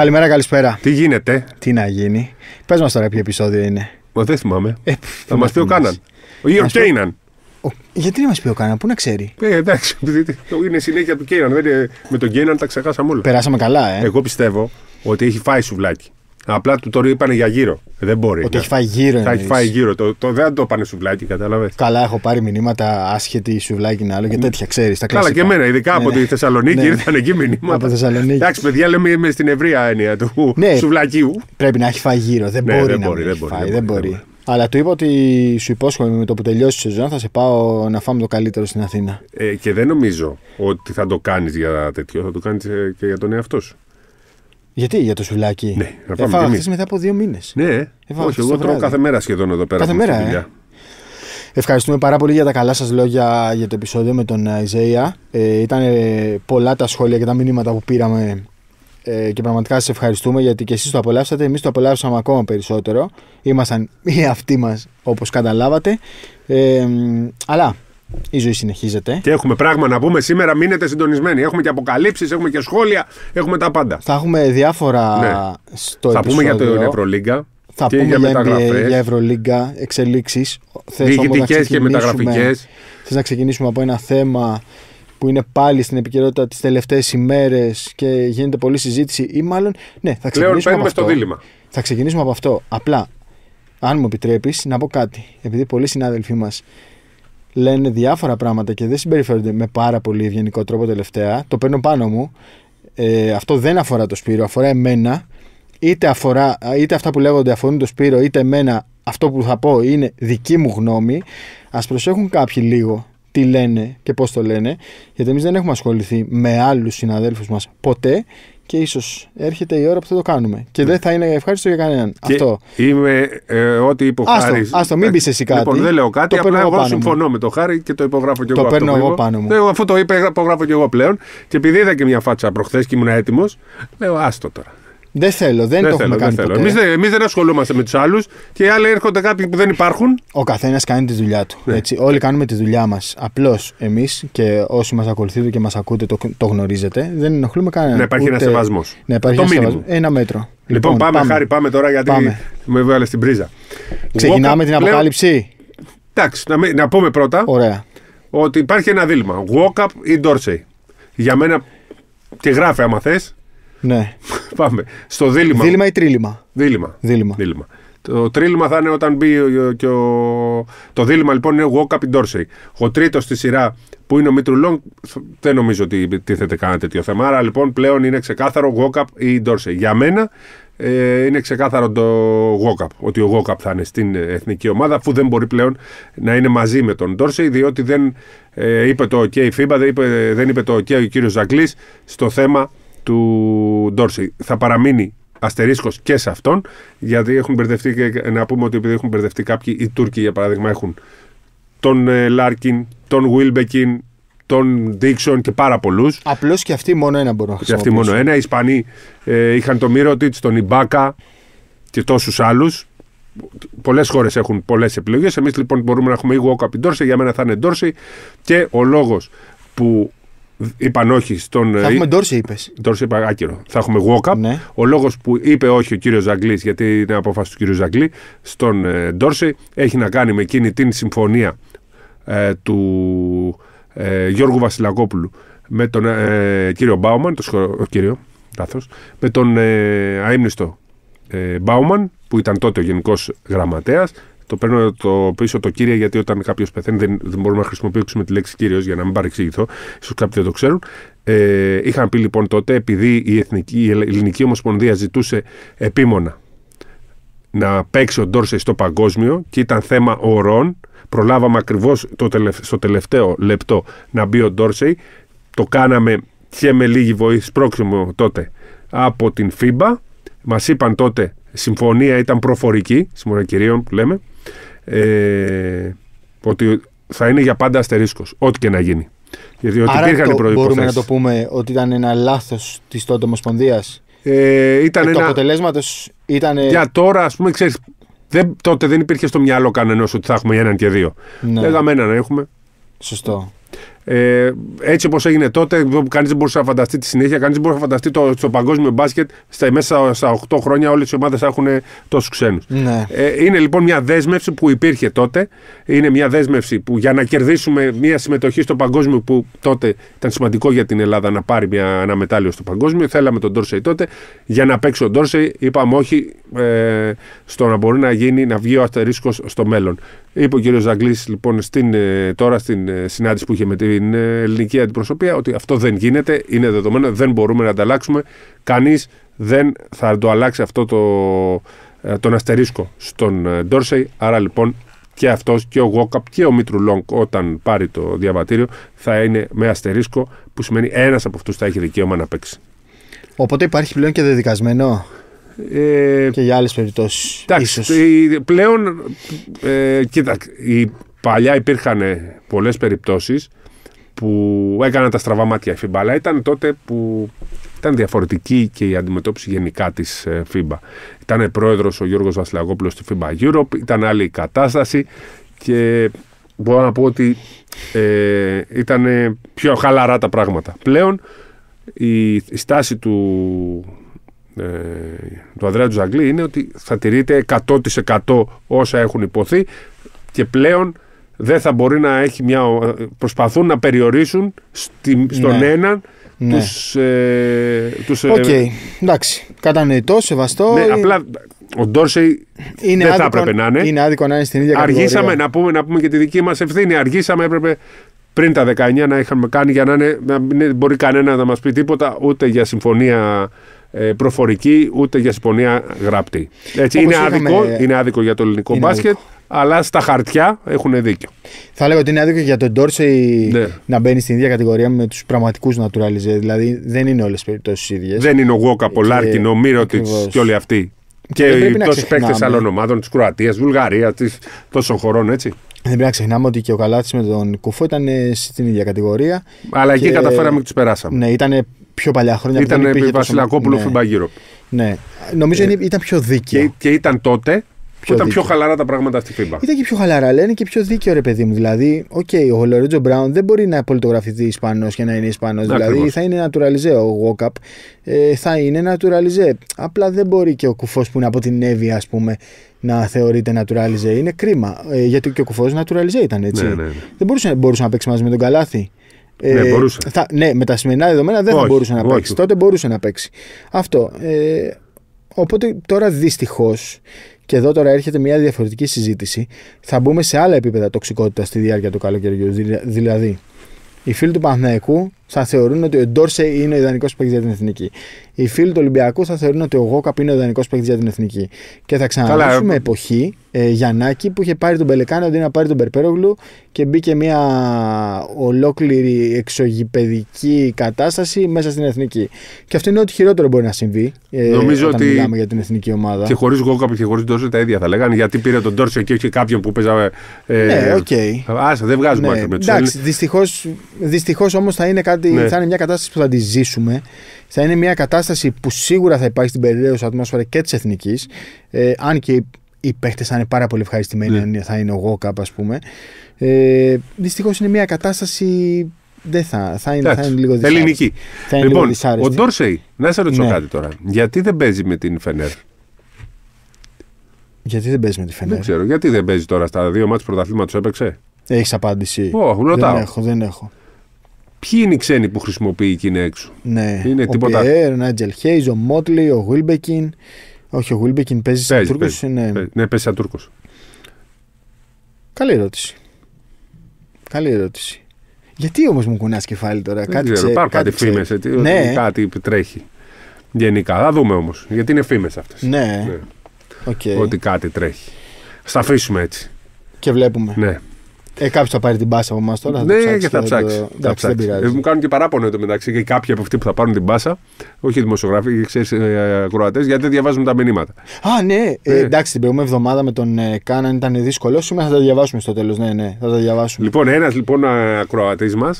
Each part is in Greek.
Καλημέρα, καλησπέρα. Τι γίνεται. Τι να γίνει. Πες μας τώρα ποιο επεισόδιο είναι. Μα δεν θυμάμαι. Ε, θα μας πει ο Κάναν. Ο Ιωρ Κέιναν. Γιατί να μας πει ο Κάναν, πού να ξέρει. Ε, εντάξει, είναι συνέχεια του Κέιναν. Με τον Κέιναν τα ξεχάσαμε όλα. Περάσαμε καλά, ε. Εγώ πιστεύω ότι έχει φάει σουβλάκι. Απλά του το είπανε για γύρω. Ε, δεν μπορεί. Ότι έχει φάει γύρω. Θα έχει φάει γύρω. Το, το, δεν το πάνε σουβλάκι, κατάλαβες. Καλά, έχω πάρει μηνύματα άσχετη σουβλάκι να άλλο και ναι. τέτοια, ξέρεις. Καλά και εμένα, ειδικά ναι, από ναι. τη Θεσσαλονίκη ναι, ναι. ήρθαν εκεί μηνύματα. Από Θεσσαλονίκη. Εντάξει, παιδιά, λέμε είμαι στην ευρεία έννοια του ναι. σουβλακίου. Πρέπει να έχει φάει γύρω. Δεν μπορεί να φάει. Δεν μπορεί. Αλλά του είπα ότι σου υπόσχομαι με το που τελειώσει η σεζόν θα σε πάω να φάμε το καλύτερο στην Αθήνα. Ε, και δεν νομίζω ότι θα το κάνεις για τέτοιο. Θα το κάνεις ε, και για τον εαυτό σου. Γιατί, για το σουβλάκι. Ναι, Έφαγα ε, χθες μετά από δύο μήνες. Ναι, Έφαγα ε, όχι, εγώ τρώω κάθε μέρα σχεδόν εδώ πέρα. Κάθε μέρα. Ε. Ευχαριστούμε πάρα πολύ για τα καλά σας λόγια για το επεισόδιο με τον Ιζέια. ήταν πολλά τα σχόλια και τα μηνύματα που πήραμε ε, και πραγματικά σας ευχαριστούμε γιατί και εσείς το απολαύσατε, Εμείς το απολαύσαμε ακόμα περισσότερο. Ήμασταν οι αυτοί μας όπως καταλάβατε. Ε, αλλά η ζωή συνεχίζεται. Και έχουμε πράγμα να πούμε σήμερα. Μείνετε συντονισμένοι. Έχουμε και αποκαλύψεις, έχουμε και σχόλια, έχουμε τα πάντα. Θα έχουμε διάφορα ναι. στο Θα πούμε για το Ευρωλίγκα. Θα και πούμε για, NBA, για Ευρωλίγκα, εξελίξεις. Διοικητικές και μεταγραφικές. Θες να ξεκινήσουμε από ένα θέμα που είναι πάλι στην επικαιρότητα τις τελευταίες ημέρες και γίνεται πολλή συζήτηση, ή μάλλον. Ναι, θα ξεκινήσουμε Λέων, από αυτό. στο δίλημα. Θα ξεκινήσουμε από αυτό. Απλά, αν μου επιτρέπεις, να πω κάτι. Επειδή πολλοί συνάδελφοί μας λένε διάφορα πράγματα και δεν συμπεριφέρονται με πάρα πολύ ευγενικό τρόπο τελευταία, το παίρνω πάνω μου. Ε, αυτό δεν αφορά το Σπύρο, αφορά εμένα. Είτε, αφορά, είτε αυτά που λέγονται αφορούν το Σπύρο, είτε εμένα αυτό που θα πω είναι δική μου γνώμη. Ας προσέχουν κάποιοι λίγο τι λένε και πώς το λένε, γιατί εμείς δεν έχουμε ασχοληθεί με άλλους συναδέλφους μας ποτέ και ίσως έρχεται η ώρα που θα το κάνουμε. Και δεν ναι. θα είναι ευχάριστο για κανέναν. Αυτό. Είμαι ε, ό,τι υποχάρη. Α το μην πεις εσύ λοιπόν, κάτι. Λοιπόν, δεν λέω κάτι. Το απλά εγώ συμφωνώ με το χάρη και το υπογράφω κι εγώ. Το παίρνω εγώ πάνω μου. Ναι, αφού το είπε υπογράφω κι εγώ πλέον. Και επειδή είδα και μια φάτσα προχθές και ήμουν έτοιμος, λέω άστο τώρα. Δεν θέλω, δεν, δεν το θέλω, έχουμε κάνει Εμείς δεν, ασχολούμαστε με τους άλλους και οι άλλοι έρχονται κάποιοι που δεν υπάρχουν. Ο καθένας κάνει τη δουλειά του. Ναι. Έτσι. Όλοι κάνουμε τη δουλειά μας. Απλώς εμείς και όσοι μας ακολουθείτε και μας ακούτε το, το γνωρίζετε, δεν ενοχλούμε κανέναν. Να υπάρχει ούτε... ένα σεβασμός. Να υπάρχει το ένας Ένα μέτρο. Λοιπόν, πάμε, πάμε, χάρη, πάμε τώρα γιατί πάμε. με βγάλε στην πρίζα. Ξεκινάμε την αποκάλυψη. Εντάξει, να, να πούμε πρώτα Ωραία. ότι υπάρχει ένα δίλημα. Walk up ή Dorsey. Για μένα και γράφει άμα θες ναι. Πάμε. Στο δίλημα. Δίλημα ή τρίλημα. Δίλημα. δίλημα. δίλημα. Το τρίλημα θα είναι όταν μπει και ο... Το δίλημα λοιπόν είναι Walk Up in Dorsey. Ο τρίτος στη σειρά που είναι ο Μίτρου Λόγκ δεν νομίζω ότι τίθεται κανένα τέτοιο θέμα. Άρα λοιπόν πλέον είναι ξεκάθαρο Walk Up ή Dorsey. Για μένα ε, είναι ξεκάθαρο το Walk Up. Ότι ο Walk Up θα είναι στην εθνική ομάδα αφού δεν μπορεί πλέον να είναι μαζί με τον Dorsey διότι δεν ε, είπε το OK η FIBA, δεν είπε, δεν είπε το OK ο κύριος Ζαγκλής στο θέμα του Ντόρση. Θα παραμείνει αστερίσκος και σε αυτόν, γιατί έχουν μπερδευτεί και να πούμε ότι επειδή έχουν μπερδευτεί κάποιοι, οι Τούρκοι για παράδειγμα έχουν τον ε, Λάρκιν, τον Βίλμπεκιν, τον Δίξον και πάρα πολλούς. Απλώς και αυτοί μόνο ένα μπορούν να χρησιμοποιήσουν. Και αυτοί μόνο ένα. Οι Ισπανοί ε, είχαν τον Μύρωτιτ, τον Ιμπάκα και τόσους άλλους. Πολλές χώρες έχουν πολλές επιλογές. Εμείς λοιπόν μπορούμε να έχουμε η από την Για μένα θα είναι Και ο λόγος που Είπαν όχι στον. Θα ε, έχουμε Ντόρση, είπες. Ντόρση, είπα άκυρο. Θα εχουμε Walkup. Ναι. Ο λόγος που είπε όχι ο κύριος Ζαγκλής, γιατί είναι απόφαση του κύριου Ζαγκλή, στον ε, Ντόρση, έχει να κάνει με εκείνη την συμφωνία ε, του ε, Γιώργου Βασιλακόπουλου με τον κύριο Μπάουμαν, το κύριο, λάθος, με τον ε, αείμνηστο Μπάουμαν, που ήταν τότε ο Γενικός Γραμματέας, το παίρνω το πίσω το κύριε γιατί όταν κάποιος πεθαίνει δεν, μπορούμε να χρησιμοποιήσουμε τη λέξη κύριος για να μην παρεξηγηθώ. σω κάποιοι δεν το ξέρουν. Ε, είχαν πει λοιπόν τότε, επειδή η, Εθνική, Ελληνική Ομοσπονδία ζητούσε επίμονα να παίξει ο Ντόρσεϊ στο παγκόσμιο και ήταν θέμα ορών. Προλάβαμε ακριβώς στο τελευταίο λεπτό να μπει ο Ντόρσεϊ. Το κάναμε και με λίγη βοήθεια πρόξιμο τότε από την FIBA. Μας είπαν τότε συμφωνία ήταν προφορική, συμφωνία κυρίων που λέμε, ε, ότι θα είναι για πάντα αστερίσκος, ό,τι και να γίνει. Γιατί Άρα υπήρχαν το, μπορούμε να το πούμε ότι ήταν ένα λάθος της τότε Ομοσπονδίας. Ε, ήταν ε, ένα... Το αποτελέσματος ήταν... Ε, για τώρα, ας πούμε, ξέρεις, δεν, τότε δεν υπήρχε στο μυαλό κανένας ότι θα έχουμε έναν και δύο. Ναι. Λέγαμε έναν να έχουμε. Σωστό. Ε, έτσι όπως έγινε τότε, κανείς δεν μπορούσε να φανταστεί τη συνέχεια, κανείς δεν μπορούσε να φανταστεί το, στο παγκόσμιο μπάσκετ στα, μέσα στα 8 χρόνια όλες οι ομάδες έχουν τόσους ξένους. Ναι. Ε, είναι λοιπόν μια δέσμευση που υπήρχε τότε. Είναι μια δέσμευση που για να κερδίσουμε μια συμμετοχή στο παγκόσμιο που τότε ήταν σημαντικό για την Ελλάδα να πάρει μια, ένα μετάλλιο στο παγκόσμιο. Θέλαμε τον Τόρσεϊ τότε. Για να παίξει ο Τόρσεϊ είπαμε όχι ε, στο να μπορεί να, γίνει, να βγει ο αστερίσκος στο μέλλον. Είπε ο κ. Ζαγκλή λοιπόν ε, τώρα στην ε, συνάντηση που είχε με την ε, ελληνική αντιπροσωπεία ότι αυτό δεν γίνεται, είναι δεδομένο, δεν μπορούμε να ανταλλάξουμε. Κανείς δεν θα το αλλάξει αυτό το, ε, τον αστερίσκο στον ε, Ντόρσεϊ. Άρα λοιπόν και αυτός και ο Γόκαπ και ο Μήτρου Λόγκ όταν πάρει το διαβατήριο θα είναι με αστερίσκο που σημαίνει ένας από αυτούς θα έχει δικαίωμα να παίξει. Οπότε υπάρχει πλέον και δεδικασμένο. Ε, και για άλλες περιπτώσεις. Εντάξει. Πλέον, ε, κοίτα, η, παλιά υπήρχαν πολλές περιπτώσεις που έκαναν τα στραβά μάτια η FIBA, αλλά ήταν τότε που ήταν διαφορετική και η αντιμετώπιση γενικά της FIBA. Ε, ήταν πρόεδρος ο Γιώργος Βασιλαγόπουλος στη FIBA Europe, ήταν άλλη η κατάσταση και μπορώ να πω ότι ε, ήταν πιο χαλαρά τα πράγματα. Πλέον η, στάση του, ε, του Ανδρέα Τζαγκλή είναι ότι θα τηρείται 100% όσα έχουν υποθεί και πλέον δεν θα μπορεί να έχει μια. Προσπαθούν να περιορίσουν στη, στον ναι. έναν ναι. τους... Ε, ε, Οκ, okay. ε, εντάξει, κατανοητό, σεβαστό. Ναι, ε, απλά ο Ντόρσεϊ δεν άδικο, θα έπρεπε να είναι. Είναι άδικο να είναι στην ίδια κατηγορία. Αργήσαμε, να πούμε, να πούμε και τη δική μας ευθύνη, αργήσαμε, έπρεπε πριν τα 19 να είχαμε κάνει για να, είναι, να μπορεί κανένα να μας πει τίποτα ούτε για συμφωνία προφορική ούτε για συμφωνία γραπτή. Έτσι, είναι, είχαμε... άδικο, για το ελληνικό μπάσκετ αλλά στα χαρτιά έχουν δίκιο. Θα λέγω ότι είναι άδικο για τον Ντόρσεϊ ναι. να μπαίνει στην ίδια κατηγορία με τους πραγματικούς Naturalize. Δηλαδή δεν είναι όλες τι περιπτώσει ίδιες. Δεν είναι ο Γόκα, ο Λάρκιν, ο Μύρωτιτ και όλοι αυτοί. Και οι τόσοι παίκτες άλλων ομάδων της Κροατίας, Βουλγαρία, τόσων χωρών έτσι. Δεν πρέπει να ξεχνάμε ότι και ο Καλάτη με τον Κουφό ήταν ε, στην ίδια κατηγορία. Αλλά και... εκεί καταφέραμε και τους περάσαμε. Ναι, ήταν πιο παλιά χρόνια. Ήταν επί Βασιλακόπουλο ναι. Ναι. Νομίζω ε, ήταν πιο δίκαιο. Και, και ήταν τότε πιο ήταν πιο χαλαρά τα πράγματα στη FIBA. Ήταν και πιο χαλαρά, λένε και πιο δίκαιο ρε παιδί μου. Δηλαδή, οκ, okay, ο Λορέτζο Μπράουν δεν μπορεί να πολιτογραφηθεί Ισπανός και να είναι Ισπανός. Ναι, δηλαδή, ακριβώς. θα είναι naturalizer ο Γόκαπ. Ε, θα είναι naturalizer. Απλά δεν μπορεί και ο κουφός που είναι από την Εύη, ας πούμε, να θεωρείται naturalizer. Είναι κρίμα. Ε, γιατί και ο κουφός naturalizer ήταν έτσι. Ναι, ναι, ναι. Δεν μπορούσε, μπορούσε να παίξει μαζί με τον Καλάθι. Ε, ναι, μπορούσε. Θα, ναι, με τα σημερινά δεδομένα δεν όχι, θα μπορούσε να όχι. παίξει. Τότε μπορούσε να παίξει. Αυτό. Ε, Οπότε τώρα δυστυχώς και εδώ τώρα έρχεται μια διαφορετική συζήτηση, θα μπούμε σε άλλα επίπεδα τοξικότητας στη διάρκεια του καλοκαιριού. Δηλαδή, οι φίλοι του Παναθηναϊκού θα θεωρούν ότι ο Ντόρσε είναι ο ιδανικός παίκτης για την εθνική. Οι φίλοι του Ολυμπιακού θα θεωρούν ότι ο Γόκαπ είναι ο ιδανικός παίκτης για την εθνική. Και θα ξαναδούμε ε, εποχή ε, Γιαννάκη που είχε πάρει τον Πελεκάνη αντί να πάρει τον Περπέρογλου και μπήκε μια ολόκληρη εξωγηπαιδική κατάσταση μέσα στην εθνική. Και αυτό είναι ό,τι χειρότερο μπορεί να συμβεί. Ε, Νομίζω όταν ότι. Μιλάμε για την εθνική ομάδα. Και χωρίς Γόκαπ και χωρίς Ντόρσε τα ίδια θα λέγανε. Γιατί πήρε τον Ντόρσε και όχι κάποιον που παίζαμε. Ε, ναι, οκ. Okay. Άσε, δεν βγάζουμε ναι, με τους Δυστυχώ όμως θα είναι κάτι ναι. θα είναι μια κατάσταση που θα τη ζήσουμε. Θα είναι μια κατάσταση που σίγουρα θα υπάρχει στην περιραίωση ατμόσφαιρα και της εθνικής. Ε, αν και οι παίχτε θα είναι πάρα πολύ ευχαριστημένοι, ναι. θα είναι ο κάπου ας πούμε. Ε, Δυστυχώς είναι μια κατάσταση. Δεν θα, θα, είναι, λίγο δυσάρεστη. Ελληνική. Θα είναι λοιπόν, ο Ντόρσεϊ, να σε ρωτήσω ναι. κάτι τώρα. Γιατί δεν παίζει με την Φενέρ. Γιατί δεν παίζει με τη Φενέρ. Δεν ξέρω, γιατί δεν παίζει τώρα στα δύο μάτια πρωταθλήματος έπαιξε. Έχεις απάντηση. Oh, δεν έχω. Ποιοι είναι οι ξένοι που χρησιμοποιεί εκεί έξω. Ναι. Είναι ο τίποτα. Πιέρ, ο Νάτζελ Χέιζ, ο Μότλι, ο Γουίλμπεκιν. Όχι, ο Γουίλμπεκιν παίζει σαν Τούρκο. Ναι, ναι παίζει σαν Τούρκος. Καλή ερώτηση. Καλή ερώτηση. Γιατί όμως μου κουνάς κεφάλι τώρα, Δεν κάτι ξέρω. Υπάρχουν κάτι φήμε. Ναι. Κάτι τρέχει. Γενικά. Θα δούμε όμως. Γιατί είναι φήμες αυτές. Ναι. ναι. Okay. Ότι κάτι τρέχει. Στα αφήσουμε έτσι. Και βλέπουμε. Ναι. Ε, κάποιος θα πάρει την μπάσα από εμάς τώρα. Θα ναι, το ψάξει, και θα ψάξει. Δεν ε, μου κάνουν και παράπονο εδώ μεταξύ και κάποιοι από αυτοί που θα πάρουν την μπάσα, όχι οι δημοσιογράφοι, ξέρει, οι ε, ακροατές, γιατί δεν διαβάζουν τα μηνύματα. Α, ναι. Ε, ναι. εντάξει, την προηγούμενη εβδομάδα με τον ε, Κάναν ήταν δύσκολο. Σήμερα θα τα διαβάσουμε στο τέλος. Ναι, ναι, θα τα διαβάσουμε. Λοιπόν, ένας λοιπόν ακροατής μας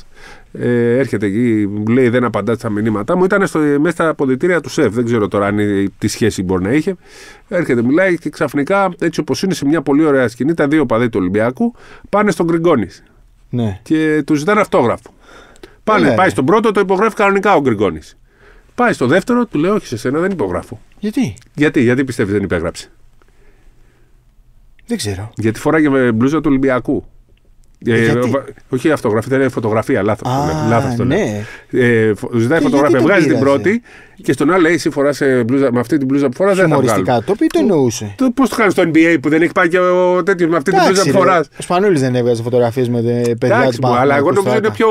ε, έρχεται εκεί, μου λέει δεν απαντά στα μηνύματά μου. Ήταν μέσα στα αποδητήρια του σεφ. Δεν ξέρω τώρα αν τι σχέση μπορεί να είχε. Έρχεται, μιλάει και ξαφνικά έτσι όπως είναι σε μια πολύ ωραία σκηνή, τα δύο παδί του Ολυμπιακού πάνε στον Γκριγκόνης. Ναι. Και τους ζητάνε αυτόγραφο. Πάνε, πάει στον πρώτο, το υπογράφει κανονικά ο Γκριγκόνης. Πάει στο δεύτερο, του λέει όχι σε σένα, δεν υπογράφω. Γιατί? Γιατί, γιατί πιστεύεις δεν υπέγραψε. Δεν ξέρω. Γιατί φοράγε μπλούζα του Ολυμπιακού. Ε, ε όχι αυτογραφία, φωτογραφία, λάθος. Λάθος το ναι. Ε, ζητάει φωτογραφία, βγάζει την πρώτη και στον άλλο λέει: Εσύ φοράς ε, με αυτή την μπλούζα που φοράς δεν θα βγάλω. Το οποίο το εννοούσε. Πώς το κάνεις στο NBA που δεν έχει πάει και ο τέτοιος με αυτή την μπλούζα που φοράς. Ο Σπανούλης δεν έβγαζε φωτογραφίες με ε, παιδιά του Αλλά εγώ νομίζω είναι πιο.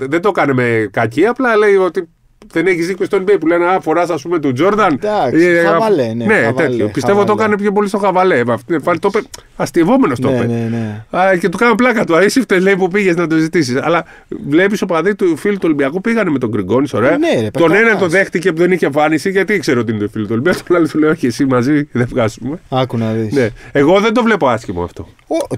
Δεν το κάνουμε κακή, απλά λέει ότι δεν έχεις δίκιο στον NBA που λένε Α, φοράς ας πούμε του Τζόρνταν. Εντάξει. Ε, χαβαλέ, ναι. ναι χαβαλέ, τέτοιο. Χαβαλέ. Πιστεύω το έκανε πιο πολύ στο χαβαλέ. Ε, το είπε. Αστευόμενο το είπε. Ναι, ναι, ναι, ναι. Και του κάνω πλάκα του. Αίσυφτε λέει που πήγες να το ζητήσεις. Αλλά βλέπεις ο παδί του φίλου του Ολυμπιακού πήγανε με τον Γκριγκόνης. Ωραία. Ναι, τον ένα τον δέχτηκε που δεν είχε εμφάνιση γιατί ήξερε ότι είναι το φίλο του Ολυμπιακού. Τον άλλο του λέει Όχι, εσύ μαζί δεν βγάζουμε. Άκου να δεις. Ναι. Εγώ δεν το βλέπω άσχημο αυτό.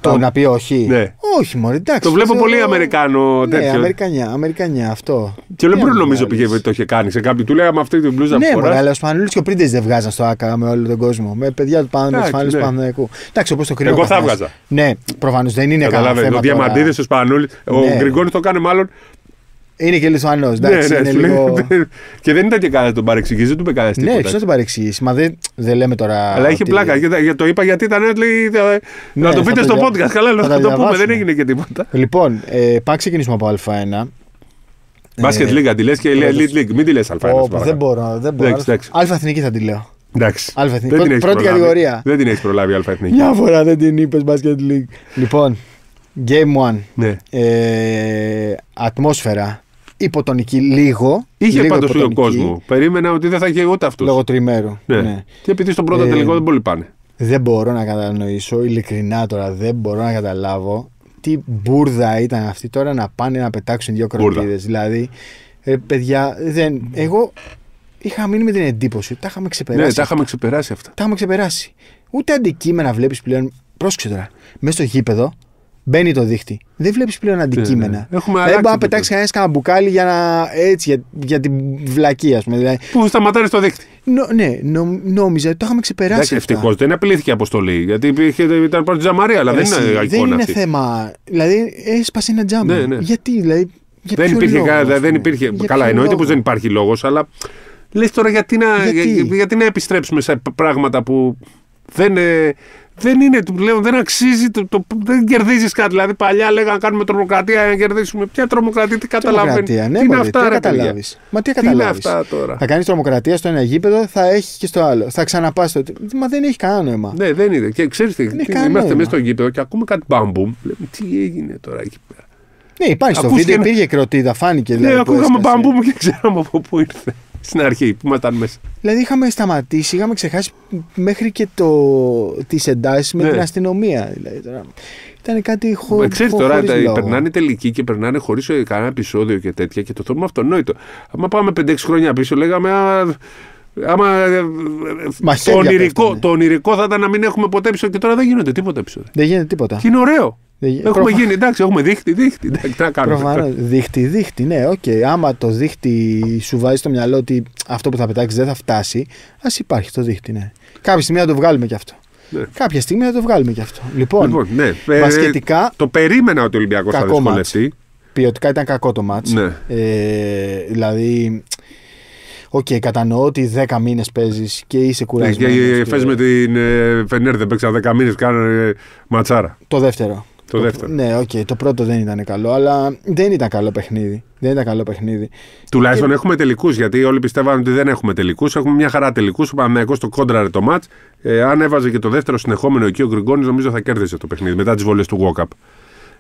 το να πει όχι. Ναι. Όχι, μωρή, εντάξει. Το βλέπω πολύ Αμερικάνο ναι, τέτοιο. Αμερικανιά, Αμερικανιά αυτό. Και λέω νομίζω πήγε το είχε κάνει. Σε κάποιον του λέγαμε αυτή την μπλούζα ναι, που φοράς. Ναι, αλλά ο Σπανούλης και ο Πρίντες δεν βγάζαν στο ΑΚΑ με όλο τον κόσμο. Με παιδιά του πάνω, με Σπανούλης ναι. Εντάξει, όπως το κρύο. Εγώ θα βγάζα. Ναι, προφανώς δεν είναι κανένα θέμα. Ο Διαμαντίδης, ο Σπανούλης, ο ναι. Γκριγκόνης το κάνει μάλλον είναι και Λιθουανό. Ναι, ναι, ναι, λίγο... και δεν ήταν και κανένα τον παρεξηγήσει, δεν του είπε κανένας Ναι, δεν τον παρεξηγήσει. Μα δεν, δε λέμε τώρα. Αλλά έχει ότι... πλάκα. Για, το είπα γιατί ήταν. Λέει, ε, ναι, να το πείτε στο podcast. Καλά, να το πούμε. Δεν έγινε και τίποτα. Λοιπόν, ε, πάμε ξεκινήσουμε από Α1. Μπάσκετ λίγα, τη λες και λέει Elite League. Μην τη λες Αλφα. Δεν μπορώ. Δεν μπορώ. Αλφα Εθνική θα τη λέω. Εντάξει. Πρώτη, κατηγορία. Δεν την έχεις προλάβει Αλφα Εθνική. Μια φορά δεν την είπες Basket League. Λοιπόν, Game 1. Ναι. Ε, ατμόσφαιρα. Υποτονική λίγο. Είχε πάντως λίγο κόσμο. Περίμενα ότι δεν θα είχε ούτε αυτός. Λόγω τριμέρου. Ναι. ναι. Και επειδή στον πρώτο ε, τελικό δεν πολύ πάνε. Δεν μπορώ να κατανοήσω, ειλικρινά τώρα δεν μπορώ να καταλάβω τι μπουρδα ήταν αυτή τώρα να πάνε να πετάξουν δύο κροτίδε. Δηλαδή, ε, παιδιά, δεν, εγώ είχα μείνει με την εντύπωση ότι τα είχαμε ναι, ξεπεράσει. Ναι, τα είχαμε ξεπεράσει αυτά. Τα είχαμε ξεπεράσει. Ούτε αντικείμενα βλέπεις πλέον. Πρόσεξε τώρα. Μέσα στο γήπεδο Μπαίνει το δίχτυ. Δεν βλέπεις πλέον ναι, αντικείμενα. Ναι. Δεν δηλαδή, μπορεί να πετάξει κανένα κανένα μπουκάλι για, να, έτσι, για, για την βλακία, ας πούμε. Δηλαδή... Που σταματάρει το δίχτυ. Νο, ναι, νο, νόμιζα ότι το είχαμε ξεπεράσει. ευτυχώς δεν απειλήθηκε η αποστολή. Γιατί υπήρχε, ήταν πάνω τζαμαρία, αλλά Εσύ, δεν είναι Δεν είναι αυτή. θέμα. Δηλαδή έσπασε ένα τζάμπι. Ναι, ναι. γιατί, δηλαδή. Για δεν, υπήρχε, λόγο, δεν υπήρχε. Για καλά, εννοείται πως δεν υπάρχει λόγος, αλλά λες τώρα γιατί να, επιστρέψουμε σε πράγματα που δεν. Ε, δεν είναι, του πλέον, δεν αξίζει, το, το δεν κερδίζεις κάτι. Δηλαδή, παλιά λέγανε κάνουμε τρομοκρατία να κερδίσουμε. Ποια τρομοκρατία, τι καταλαβαίνεις. Ναι, τι είναι αυτά, τι καταλάβεις. Μα τι τώρα. Θα κάνεις τρομοκρατία στο ένα γήπεδο, θα έχει και στο άλλο. Θα ξαναπάς Μα δεν έχει κανένα νόημα. Ναι, δεν είναι. Και ξέρεις τι, είμαστε μέσα στο γήπεδο και ακούμε κάτι μπαμπούμ. Λέμε, τι έγινε τώρα εκεί πέρα. Ναι, υπάρχει στο βίντεο, υπήρχε κροτίδα, φάνηκε. Ναι, δηλαδή ακούγαμε μπαμπούμ και ξέραμε από πού ήρθε. Στην αρχή, που ήμασταν μέσα. Δηλαδή είχαμε σταματήσει, είχαμε ξεχάσει μέχρι και το... τις εντάσεις με ναι. την αστυνομία. Δηλαδή, τώρα. Ήταν κάτι χωρί. Ξέρεις τώρα, τα, περνάνε τελικοί και περνάνε χωρίς ε, κανένα επεισόδιο και τέτοια και το θεωρούμε αυτονόητο. Άμα πάμε 5-6 χρόνια πίσω, λέγαμε. Α, Άμα ε, ε, το ονειρικό, το ονειρικό, θα ήταν να μην έχουμε ποτέ επεισόδιο και τώρα δεν γίνονται τίποτα επεισόδιο. Δεν γίνεται τίποτα. Και είναι ωραίο. Ε, έχουμε γίνει, εντάξει, έχουμε δείχτη, δείχτη. Εντάξει, τι Προφανώς. Δείχτη, δείχτη, ναι, οκ. Okay. Άμα το δείχτη σου βάζει στο μυαλό ότι αυτό που θα πετάξεις δεν θα φτάσει, ας υπάρχει το δείχτη, ναι. Κάποια στιγμή θα το βγάλουμε κι αυτό. Ναι. Κάποια στιγμή θα το βγάλουμε κι αυτό. Λοιπόν, λοιπόν ναι. Βασκετικά, ε, το περίμενα ότι ο Ολυμπιακός θα δυσκολευτεί. Ποιοτικά ήταν κακό το μάτσο. Ναι. Ε, δηλαδή, Οκ, okay, κατανοώ ότι 10 μήνες παίζεις και είσαι κουρασμένο. Ναι, και, και... με την ε, Φενέρ, δεν παίξα 10 μήνε, κάνανε ε, ματσάρα. Το δεύτερο. Το, δεύτερο. Ναι, οκ, okay, το πρώτο δεν ήταν καλό, αλλά δεν ήταν καλό παιχνίδι. Δεν ήταν καλό παιχνίδι. Τουλάχιστον και... έχουμε τελικούς, γιατί όλοι πιστεύαν ότι δεν έχουμε τελικούς. Έχουμε μια χαρά τελικούς. Ο Παναγιακό το κόντραρε το ματ. Ε, αν έβαζε και το δεύτερο συνεχόμενο εκεί ο Γκριγκόνης, νομίζω θα κέρδισε το παιχνίδι μετά τις βολέ του Γόκαπ.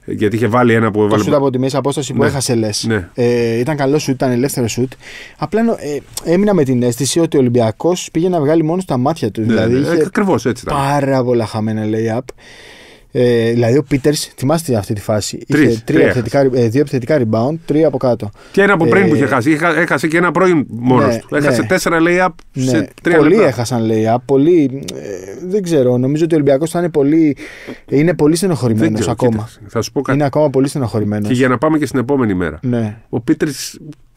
Ε, γιατί είχε βάλει ένα που έβαλε. Το σουτ από τη μέση απόσταση που ναι. έχασε λες. Ναι. Ε, ήταν καλό σουτ, ήταν ελεύθερο σουτ. Απλά ε, έμεινα με την αίσθηση ότι ο Ολυμπιακός πήγε να βγάλει μόνο στα μάτια του. Ναι, δηλαδή, ναι, ακριβω Ακριβώς έτσι ήταν. Πάρα πολλά χαμένα lay-up. Ε, δηλαδή ο Πίτερ, θυμάστε αυτή τη φάση. Τρεις, είχε τρία επιθετικά, δύο επιθετικά rebound, τρία από κάτω. Και ένα από ε, πριν που είχε χάσει. Είχε, έχασε και ένα πρώην μόνος ναι, του. Έχασε ναι. τέσσερα layup ναι. σε τρία Πολλοί λεπτά. έχασαν layup. Πολλοί, ε, δεν ξέρω. Νομίζω ότι ο Ολυμπιακός θα είναι πολύ, είναι πολύ στενοχωρημένος ακόμα. θα σου πω κάτι. Είναι ακόμα πολύ στενοχωρημένος. Και για να πάμε και στην επόμενη μέρα. Ναι. Ο Πίτερ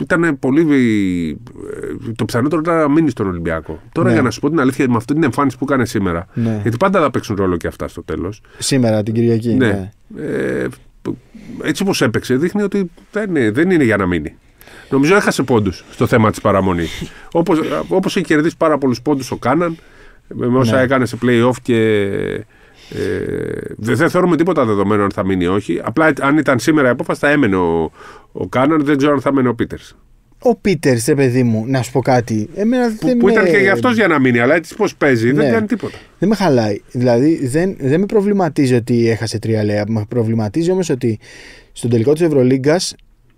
ήταν πολύ. Ε, το πιθανότερο ήταν να μείνει στον Ολυμπιακό. Τώρα ναι. για να σου πω την αλήθεια, με αυτή την εμφάνιση που έκανε σήμερα. Ναι. Γιατί πάντα θα παίξουν ρόλο και αυτά στο τέλος σήμερα, την Κυριακή. Ναι. Ναι. Ε, έτσι όπως έπαιξε, δείχνει ότι δεν, δεν είναι για να μείνει. Νομίζω έχασε πόντους στο θέμα της παραμονής. Όπως όπως έχει κερδίσει πάρα πολλούς πόντους ο Κάναν, με όσα ναι. έκανε σε playoff και. Ε, δεν θεωρούμε τίποτα δεδομένο αν θα μείνει ή όχι. Απλά αν ήταν σήμερα η απόφαση θα έμενε ο, ο Κάναν, δεν ξέρω αν θα μείνει ο Πίτερ ο Πίτερ, ρε παιδί μου, να σου πω κάτι. Εμένα που, δεν που ήταν και για αυτός για να μείνει, αλλά έτσι πώς παίζει, δεν ναι. κάνει τίποτα. Δεν με χαλάει. Δηλαδή δεν, δεν με προβληματίζει ότι έχασε τρία λέα. Με προβληματίζει όμως ότι στον τελικό της Ευρωλίγκας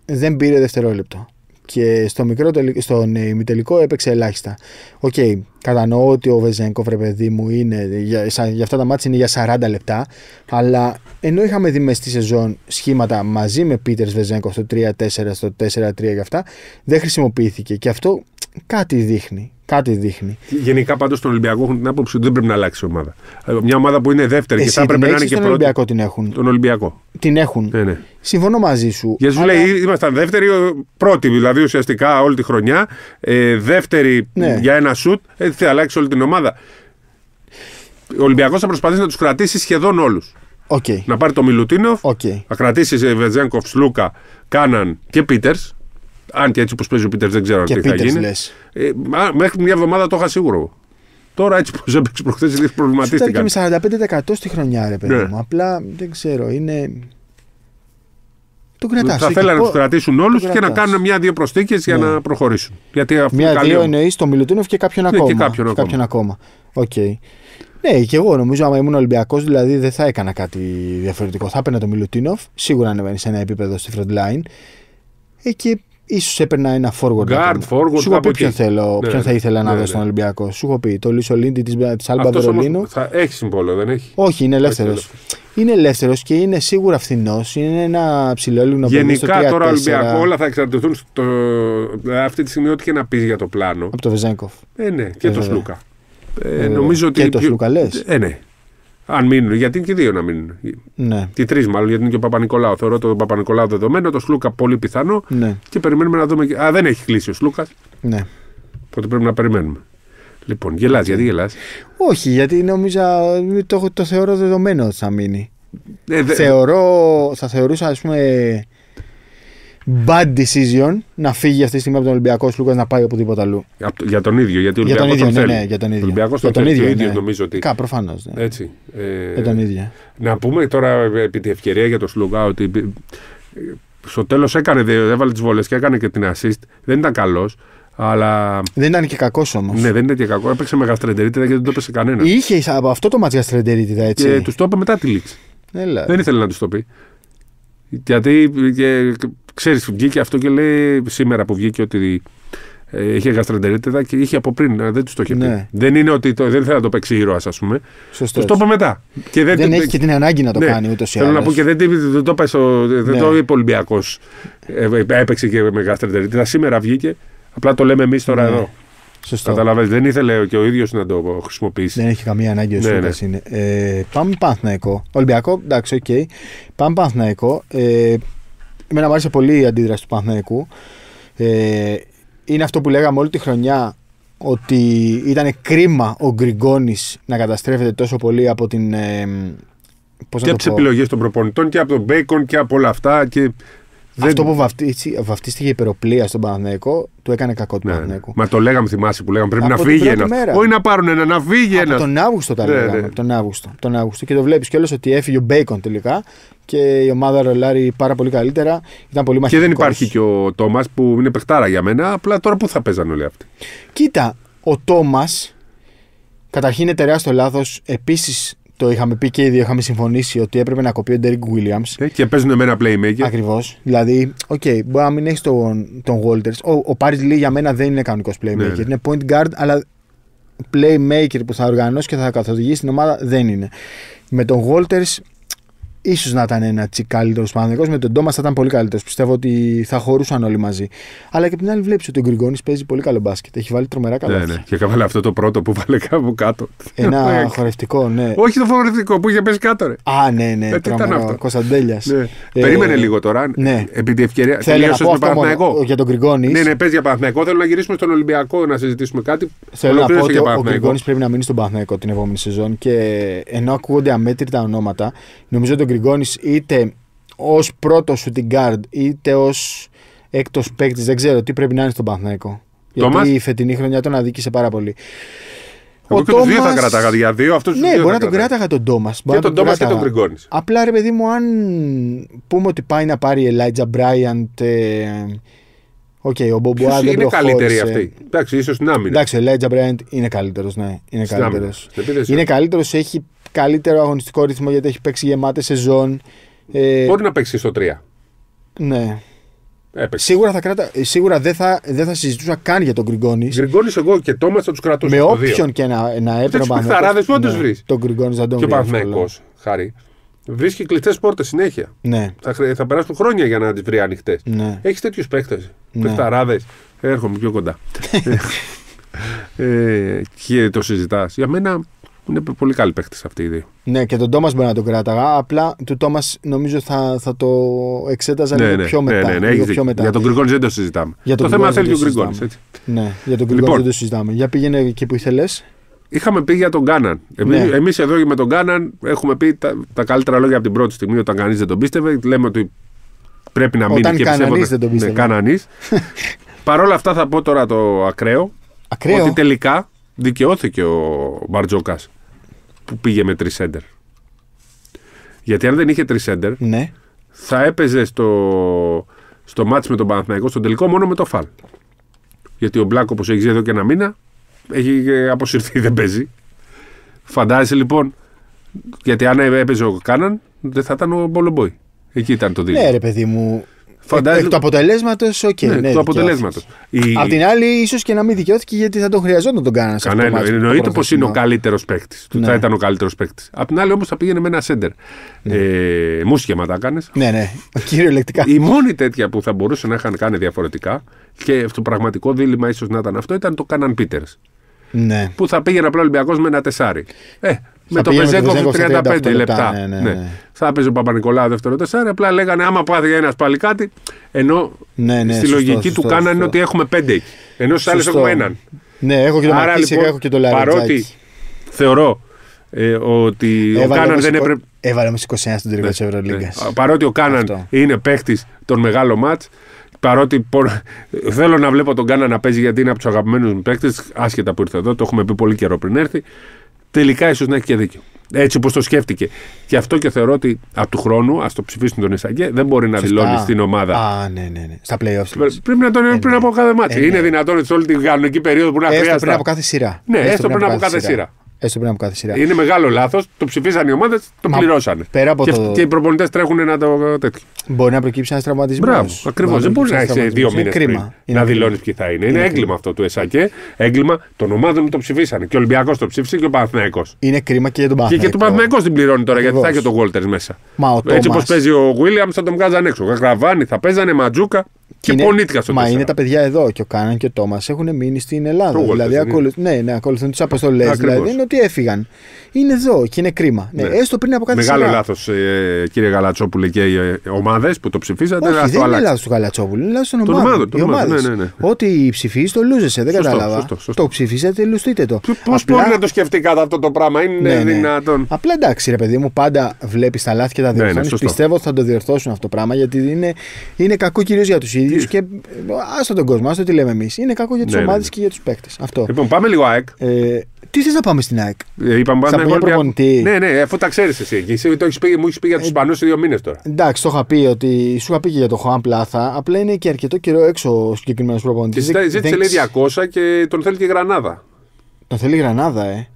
δεν πήρε δευτερόλεπτο και στο μικρό τελικό, στον ημιτελικό έπαιξε ελάχιστα. Οκ, okay, κατανοώ ότι ο Βεζένκο ρε παιδί μου, είναι, για, για αυτά τα μάτια είναι για 40 λεπτά, αλλά ενώ είχαμε δει μες στη σεζόν σχήματα μαζί με Πίτερς Βεζένκο στο 3-4, στο 4-3 και αυτά, δεν χρησιμοποιήθηκε και αυτό κάτι δείχνει. Κάτι δείχνει. Γενικά πάντως στον Ολυμπιακό έχουν την άποψη ότι δεν πρέπει να αλλάξει η ομάδα. Ε, μια ομάδα που είναι δεύτερη και θα πρέπει να είναι και πρώτη. Τον Ολυμπιακό την έχουν. Τον Ολυμπιακό. Την έχουν. Ναι, ναι. Συμφωνώ μαζί σου. Γιατί σου λέει, ήμασταν δεύτεροι, πρώτοι δηλαδή ουσιαστικά όλη τη χρονιά. Ε, δεύτεροι ναι. για ένα σουτ, έτσι ε, θα αλλάξει όλη την ομάδα. Ο Ολυμπιακός θα προσπαθήσει να τους κρατήσει σχεδόν όλους. Okay. Να πάρει το Μιλουτίνοφ, okay. να κρατήσει Βετζένκοφ, Σλούκα, Κάναν και Πίτερ. Αν και έτσι όπως παίζει ο Πίτερ, δεν ξέρω και τι θα γίνει. Ε, μέχρι μια εβδομάδα το είχα σίγουρο. Τώρα έτσι που έπαιξε προχθές, δεν προβληματίστηκα. Ήταν και με 45% στη χρονιά, ρε παιδί ναι. μου. Απλά δεν ξέρω, είναι. Θα θέλανε να του κρατήσουν όλους και να κάνουν μια-δύο προσθήκε για ναι. να προχωρήσουν. Μια-δύο εννοεί τον Μιλουτίνοφ και κάποιον ναι, ακόμα. Και κάποιον, κάποιον ακόμα. Okay. Ναι, και εγώ νομίζω άμα ήμουν Ολυμπιακός, δηλαδή δεν θα έκανα κάτι διαφορετικό. Θα έπαιρνα το Μιλουτίνοφ, σίγουρα ανεβαίνει σε ένα επίπεδο στη front line. και ίσως έπαιρνα ένα forward. Guard, Σου πει ποιον, θέλω, ναι, ποιον θα ναι. ήθελα να ναι, δω στον Ολυμπιακό. Σου έχω πει το Λίσο Λίντι της Άλμπα Έχει συμβόλαιο, δεν έχει. Όχι, είναι ελεύθερο είναι ελεύθερος και είναι σίγουρα φθηνός. Είναι ένα ψηλό ελληνικό Γενικά στο 3, τώρα Ολυμπιακό όλα θα εξαρτηθούν. Στο... Αυτή τη στιγμή, ό,τι και να πεις για το πλάνο. Από το Βεζέγκοφ. Ε, ναι, και ε, το Σλούκα. Ε, ε, νομίζω ότι. το Σλούκα, λες. Ε, ναι. Αν μείνουν, γιατί είναι και δύο να μείνουν. Ναι. Τι τρεις μάλλον, γιατί είναι και ο Παπα-Νικολάου. Θεωρώ τον Παπα-Νικολάου δεδομένο, το Σλούκα πολύ πιθανό. Ναι. Και περιμένουμε να δούμε. Α, δεν έχει κλείσει ο Σλούκας. Ναι. Οπότε πρέπει να περιμένουμε. Λοιπόν, γελάς, γιατί γελάς. Όχι, γιατί νομίζω, Το, το θεωρώ δεδομένο ότι θα μείνει. Ε, δε... Θεωρώ, θα θεωρούσα, ας πούμε. Bad decision να φύγει αυτή τη στιγμή από τον Ολυμπιακό Σλούκα να πάει οπουδήποτε αλλού. Για τον ίδιο, γιατί ο Ολυμπιακός τον, τον ναι, θέλει. Ναι, για τον ίδιο. Ολυμπιακός τον, ίδιο, ίδιος, ναι. νομίζω ότι. Κα, προφανώς. Ναι. Έτσι. Ε, για τον ίδιο. Να πούμε τώρα επί τη ευκαιρία για τον Σλούκα ότι στο τέλος έκανε, έβαλε τις βολέ και έκανε και την assist. Δεν ήταν καλός. Αλλά... Δεν ήταν και κακός όμως. Ναι, δεν ήταν και κακός. Έπαιξε με γαστρεντερίτιδα και δεν το έπεσε κανένα. Είχε από αυτό το μάτι γαστρεντερίτιδα έτσι. Και τους το είπε μετά τη λήξη. Έλα. Δεν ήθελε να τους το πει. Γιατί και, ξέρεις, βγήκε αυτό και λέει σήμερα που βγήκε ότι ε, είχε γαστρεντερίτιδα και είχε από πριν, ε, δεν τους το είχε ναι. πει. Δεν είναι ότι το, δεν ήθελε να το παίξει ήρωας, ας πούμε. Σωστό. Το είπε μετά. Και δεν δεν το, έχει και την ανάγκη να το ναι. κάνει ούτως ή άλλω. Θέλω να πω και δεν, δεν το είπε ναι. ο Ολυμπιακός. Ε, έπαιξε και με γαστρεντερίτιδα. Σήμερα βγήκε Απλά το λέμε εμείς τώρα ναι. εδώ. Σωστό. δεν ήθελε και ο ίδιος να το χρησιμοποιήσει. Δεν έχει καμία ανάγκη ο ναι, ναι. είναι. Ε, πάμε Πανθναϊκό. Ολυμπιακό, εντάξει, οκ. Okay. Πάμε Παναθναϊκό. Ε, εμένα μου άρεσε πολύ η αντίδραση του Πανθναϊκού. Ε, είναι αυτό που λέγαμε όλη τη χρονιά ότι ήταν κρίμα ο Γκριγκόνης να καταστρέφεται τόσο πολύ από την. Ε, και από τις επιλογές των προπονητών και από τον Μπέικον και από όλα αυτά. Και αυτό που βαφτίστηκε υπεροπλία στον Παναθηναϊκό του έκανε κακό του ναι, ναι. Μα το λέγαμε, θυμάσαι που λέγαμε πρέπει να φύγει ένα. Όχι να πάρουν ένα, να φύγει ένας. Τον Αύγουστο τα ναι, λέγαμε. Ναι. Τον Αύγουστο, τον Αύγουστο. Και το βλέπεις κιόλας ότι έφυγε ο Μπέικον τελικά και η ομάδα ρολάρει πάρα πολύ καλύτερα. Ήταν πολύ μαχητικός. Και δεν υπάρχει και ο Τόμας που είναι παιχτάρα για μένα. Απλά τώρα πού θα παίζαν όλοι αυτοί. Κοίτα, ο Τόμας καταρχήν είναι τεράστιο λάθος επίσης το είχαμε πει και οι δύο, είχαμε συμφωνήσει ότι έπρεπε να κοπεί ο Derek Williams. Ε, και παίζουν με ένα playmaker. Ακριβώς. Δηλαδή, οκ, okay, μπορεί να μην έχεις τον, τον Walters. Ο, ο Paris Lee για μένα δεν είναι κανονικός playmaker. Ναι, ναι. Είναι point guard, αλλά playmaker που θα οργανώσει και θα καθοδηγήσει την ομάδα δεν είναι. Με τον Walters ίσως να ήταν ένα τσι καλύτερος Παναθηναϊκός. Με τον Ντόμα θα ήταν πολύ καλύτερος. Πιστεύω ότι θα χωρούσαν όλοι μαζί. Αλλά και από την άλλη βλέπεις ότι ο Γκριγκόνης παίζει πολύ καλό μπάσκετ. Έχει βάλει τρομερά καλά. Ναι, ναι. Και έβαλε αυτό το πρώτο που βάλε κάπου κάτω. Ένα χορευτικό, ναι. Όχι το χορευτικό που είχε πέσει κάτω. Ρε. Α, ναι, ναι. Ε, τι ήταν αυτό. Κωνσταντέλιας. Ναι. Ε, Περίμενε λίγο τώρα. Ναι. Επειδή ευκαιρία. Θέλει να με για τον Γκριγκόνης. Ναι, ναι, παίζει για Παναθηναϊκό. Θέλω να γυρίσουμε στον Ολυμπιακό να συζητήσουμε κάτι. Θέλω να πω ότι ο Γκριγκόνης πρέπει να μείνει στον Παναθηναϊκό την επόμενη σεζόν και ενώ ακούγονται αμέτρητα ονόματα, νομίζω ότι Γκριγκόνης είτε ως πρώτος shooting guard είτε ως έκτος παίκτης, δεν ξέρω τι πρέπει να είναι στον Παθναϊκό Γιατί η φετινή χρονιά τον αδίκησε πάρα πολύ. Εγώ Ο και Τόμας... του δύο θα κράταγα για δύο. ναι, μπορεί να τον κράταγα τον Τόμας. Και τον Τόμας και τον Γκριγκόνης. Απλά ρε παιδί μου, αν πούμε ότι πάει να πάρει Elijah Bryant Μπράιαντ ε, okay, ο Μπομπουά δεν είναι καλύτερη αυτή. Εντάξει, ίσως στην άμυνα. Εντάξει, ο Elijah Μπρέντ είναι καλύτερος, ναι. Είναι καλύτερο. Είναι καλύτερος, έχει καλύτερο αγωνιστικό ρυθμό γιατί έχει παίξει γεμάτε σεζόν. Ε... Μπορεί να παίξει στο 3. Ναι. Έπαιξε. Σίγουρα, θα κράτα... Σίγουρα δεν, θα, δεν θα συζητούσα καν για τον Γκριγκόνης. Γκριγκόνης, εγώ και Τόμας θα τους κρατούσα. Με το όποιον δύο. και να, να έπρεπε να βρει. που ναι. δεν του βρεις. Τον Γκριγκόνης θα τον βρει. Και ο Παναθυναϊκό, χάρη. Βρίσκει κλειστές πόρτες συνέχεια. Ναι. Θα, θα περάσουν χρόνια για να τις βρει ανοιχτές. Ναι. Έχεις τέτοιους παίκτες. Ναι. Πεφταράδες. Έρχομαι πιο κοντά. ε, και το συζητάς. Για μένα είναι πολύ καλή παίκτη αυτή. η ιδέα. Ναι, και τον Τόμας μπορεί να τον κράταγα. Απλά του Τόμας νομίζω θα, θα το εξέταζα ναι, ναι, πιο, ναι, μετά, ναι, ναι πιο Για τον Γκριγκόνη δεν το συζητάμε. το θέμα θέλει και ο Γκριγκόνη. Ναι, για τον Γκριγκόνη λοιπόν. δεν το συζητάμε. Για πήγαινε εκεί που ήθελες. Είχαμε πει για τον Κάναν. Εμεί ναι. εμείς εδώ με τον Κάναν έχουμε πει τα, καλύτερα λόγια από την πρώτη στιγμή όταν κανείς δεν τον πίστευε. Λέμε ότι πρέπει να μείνει όταν και δεν τον πίστευε. Ναι, Παρ' όλα αυτά θα πω τώρα το ακραίο. ακραίο. Ότι τελικά δικαιώθηκε ο Μπαρτζόκας που πήγε με τρισέντερ. Γιατί αν δεν είχε τρισέντερ, ναι. θα έπαιζε στο, στο μάτς με τον Παναθηναϊκό, στον τελικό μόνο με το φαλ. Γιατί ο Μπλάκ, όπως έχει εδώ και ένα μήνα, έχει αποσυρθεί, δεν παίζει. Φαντάζεσαι λοιπόν. Γιατί αν έπαιζε ο Κάναν, δεν θα ήταν ο Μπολομπόη. Εκεί ήταν το δίλημα. Ναι, ρε παιδί μου. Φαντάζε... Εκ του αποτελέσματος, οκ. Okay, ναι, ναι, του αποτελέσματος. Η... Απ' την άλλη, ίσως και να μην δικαιώθηκε γιατί θα τον χρειαζόταν τον Κάναν. Κανένα. εννοείται πως είναι ο καλύτερος παίκτης. Ναι. Θα ήταν ο καλύτερος παίκτης. Απ' την άλλη, όμως θα πήγαινε με ένα σέντερ. Ναι. Ε, τα κάνει. Ναι, ναι. Κυριολεκτικά. Η μόνη τέτοια που θα μπορούσε να είχαν κάνει διαφορετικά και το πραγματικό δίλημα ίσως να ήταν αυτό ήταν το Κάναν Πίτερ. Ναι. Που θα πήγαινε απλά Ολυμπιακός με ένα τεσάρι. Ε, με το Πεζέκοφ 35 λεπτά. λεπτά. Ναι, ναι, ναι. ναι. ναι. Θα παίζει ο Παπα-Νικολάου δεύτερο τεσάρι. Απλά λέγανε άμα πάθει ένας πάλι κάτι. Ενώ ναι, στη λογική του κάνανε είναι ότι έχουμε πέντε εκεί. Ενώ στου άλλου έχουμε έναν. Ναι, έχω και το Άρα, λοιπόν, έχω και το Παρότι θεωρώ ε, ότι έβαλε ο Κάναν δεν έπρεπε. Έβαλε όμως 21 στην τελική ναι, τη Ευρωλίγκα. Παρότι ο Κάναν είναι παίχτη των μεγάλων μάτ, Παρότι θέλω να βλέπω τον Κάνα να παίζει γιατί είναι από τους αγαπημένους μου παίκτες, άσχετα που ήρθε εδώ, το έχουμε πει πολύ καιρό πριν έρθει. Τελικά ίσως να έχει και δίκιο. Έτσι όπως το σκέφτηκε. Και αυτό και θεωρώ ότι από του χρόνου, ας το ψηφίσουν τον Ισαγκέ, δεν μπορεί να δηλώνει στην ομάδα. Α, ναι, ναι, ναι. Στα playoffs. Πρέπει, να τον ε, πριν ναι. από κάθε μάτι. Ε, ναι. Είναι δυνατόν σε όλη την κανονική περίοδο που να χρειάζεται. Πριν από κάθε σειρά. Ναι, έστω, πριν, από κάθε σειρά. Έστω πριν από κάθε σειρά. Είναι μεγάλο λάθος. Το ψηφίσαν οι ομάδες, το πληρώσανε. Πέρα από και, το... και οι προπονητές τρέχουν ένα το τέτοιο. Μπορεί να προκύψει ένας τραυματισμός. Μπράβο, ακριβώ. Δεν μπορεί να έχει δύο μήνε να δηλώνει ποιοι θα είναι. Είναι, έγκλημα αυτό του ΕΣΑΚΕ. Έγκλημα των ομάδων το ψηφίσανε. Και ο Ολυμπιακός το ψήφισε και ο Παναθναϊκό. Είναι κρίμα και για τον Παναθναϊκό. Και, και τον Παναθναϊκό την πληρώνει τώρα γιατί θα έχει τον Γόλτερ μέσα. Έτσι όπως παίζει ο Βίλιαμ θα τον βγάζαν έξω. Γραβάνι θα παίζανε Ματζούκα και, είναι, είναι, στο Μα είναι τα παιδιά εδώ και ο Κάναν και ο Τόμας έχουν μείνει στην Ελλάδα. δηλαδή, ναι, ναι, ακολουθούν τις αποστολές. Δηλαδή γιατί έφυγαν. Είναι εδώ και είναι κρίμα. Ναι, ναι. Έστω πριν από κάτι Μεγάλο λάθος, ε, κύριε Γαλατσόπουλε, και οι ε, ομάδες που το ψηφίσατε. Όχι, δεν είναι λάθος του Γαλατσόπουλου, είναι λάθος των ομάδων. Ναι, ναι, ναι, Ό,τι ψηφίζει το λούζεσαι, δεν κατάλαβα. Το ψηφίσατε, λουστείτε το. Πώς Απλά... μπορεί να το σκεφτεί κατά αυτό το πράγμα, είναι ναι, δυνατόν. Απλά εντάξει, ρε παιδί μου, πάντα βλέπεις τα λάθη και τα διορθώνει. Πιστεύω ότι θα το διορθώσουν αυτό το πράγμα γιατί είναι, είναι κακό κυρίως για τους ίδιους και ε, άστο τον κόσμο, άστο τι λέμε εμείς. Είναι κακό για τις ομάδε και για τους παίκτες. Λοιπόν, πάμε λίγο ΑΕΚ. Ε, τι θες να πάμε στην ΑΕΚ. Ε, είπαμε πάντα προπονητή. Ναι, ναι, ε, αφού τα ξέρεις εσύ. Εσύ το έχεις πει, μου έχεις πει για τους ε, Ισπανούς δύο μήνες τώρα. Εντάξει, το είχα πει ότι σου είχα πει και για τον Χωάν Πλάθα. Απλά είναι και αρκετό καιρό έξω ο συγκεκριμένος προπονητής. Ζήτησε δεν... λέει 200 και τον θέλει και Γρανάδα. Τον θέλει Γρανάδα, ε.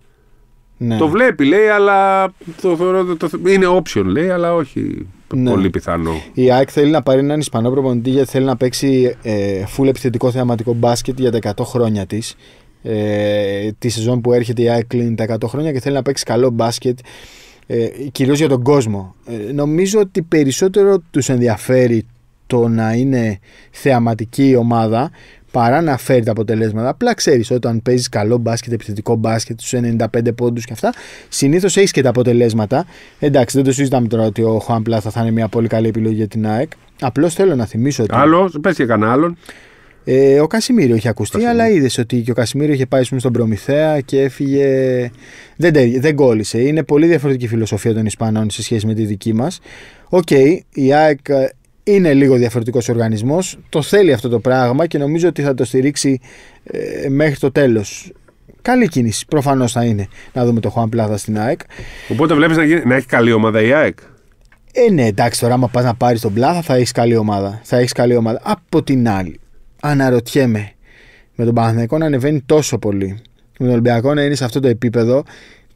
Ναι. Το βλέπει, λέει, αλλά το το, Το, το, είναι option, λέει, αλλά όχι ναι. πολύ πιθανό. Η ΑΕΚ θέλει να πάρει έναν Ισπανό προπονητή γιατί θέλει να παίξει ε, full επιθετικό θεαματικό μπάσκετ για τα 100 χρόνια της ε, τη σεζόν που έρχεται η ΑΕΚ κλείνει τα 100 χρόνια και θέλει να παίξει καλό μπάσκετ ε, κυρίως για τον κόσμο. Ε, νομίζω ότι περισσότερο τους ενδιαφέρει το να είναι θεαματική η ομάδα παρά να φέρει τα αποτελέσματα. Απλά ξέρεις, όταν παίζεις καλό μπάσκετ, επιθετικό μπάσκετ, τους 95 πόντους και αυτά, συνήθως έχεις και τα αποτελέσματα. Εντάξει, δεν το συζητάμε τώρα ότι ο Χουάν Πλάθα θα είναι μια πολύ καλή επιλογή για την ΑΕΚ. Απλώς θέλω να θυμίσω ότι. Άλλος, πες και κανένα άλλον. Ε, ο Κασιμίριο είχε ακουστεί, αλλά είδες ότι και ο Κασιμίριο είχε πάει στον Προμηθέα και έφυγε. Δεν, δεν, κόλλησε. Είναι πολύ διαφορετική η φιλοσοφία των Ισπανών σε σχέση με τη δική μας. Οκ, η ΑΕΚ ε, είναι λίγο διαφορετικός οργανισμός. Το θέλει αυτό το πράγμα και νομίζω ότι θα το στηρίξει ε, μέχρι το τέλος. Καλή κίνηση, προφανώς θα είναι να δούμε το Χουάν Πλάδα στην ΑΕΚ. Οπότε βλέπεις να, έχει καλή ομάδα η ΑΕΚ. Ε, ναι, εντάξει, τώρα άμα πας να πάρεις τον Πλάθα θα έχεις καλή ομάδα. Θα έχεις καλή ομάδα. Από την άλλη, αναρωτιέμαι με τον Παναθηναϊκό να ανεβαίνει τόσο πολύ, με τον Ολυμπιακό να είναι σε αυτό το επίπεδο,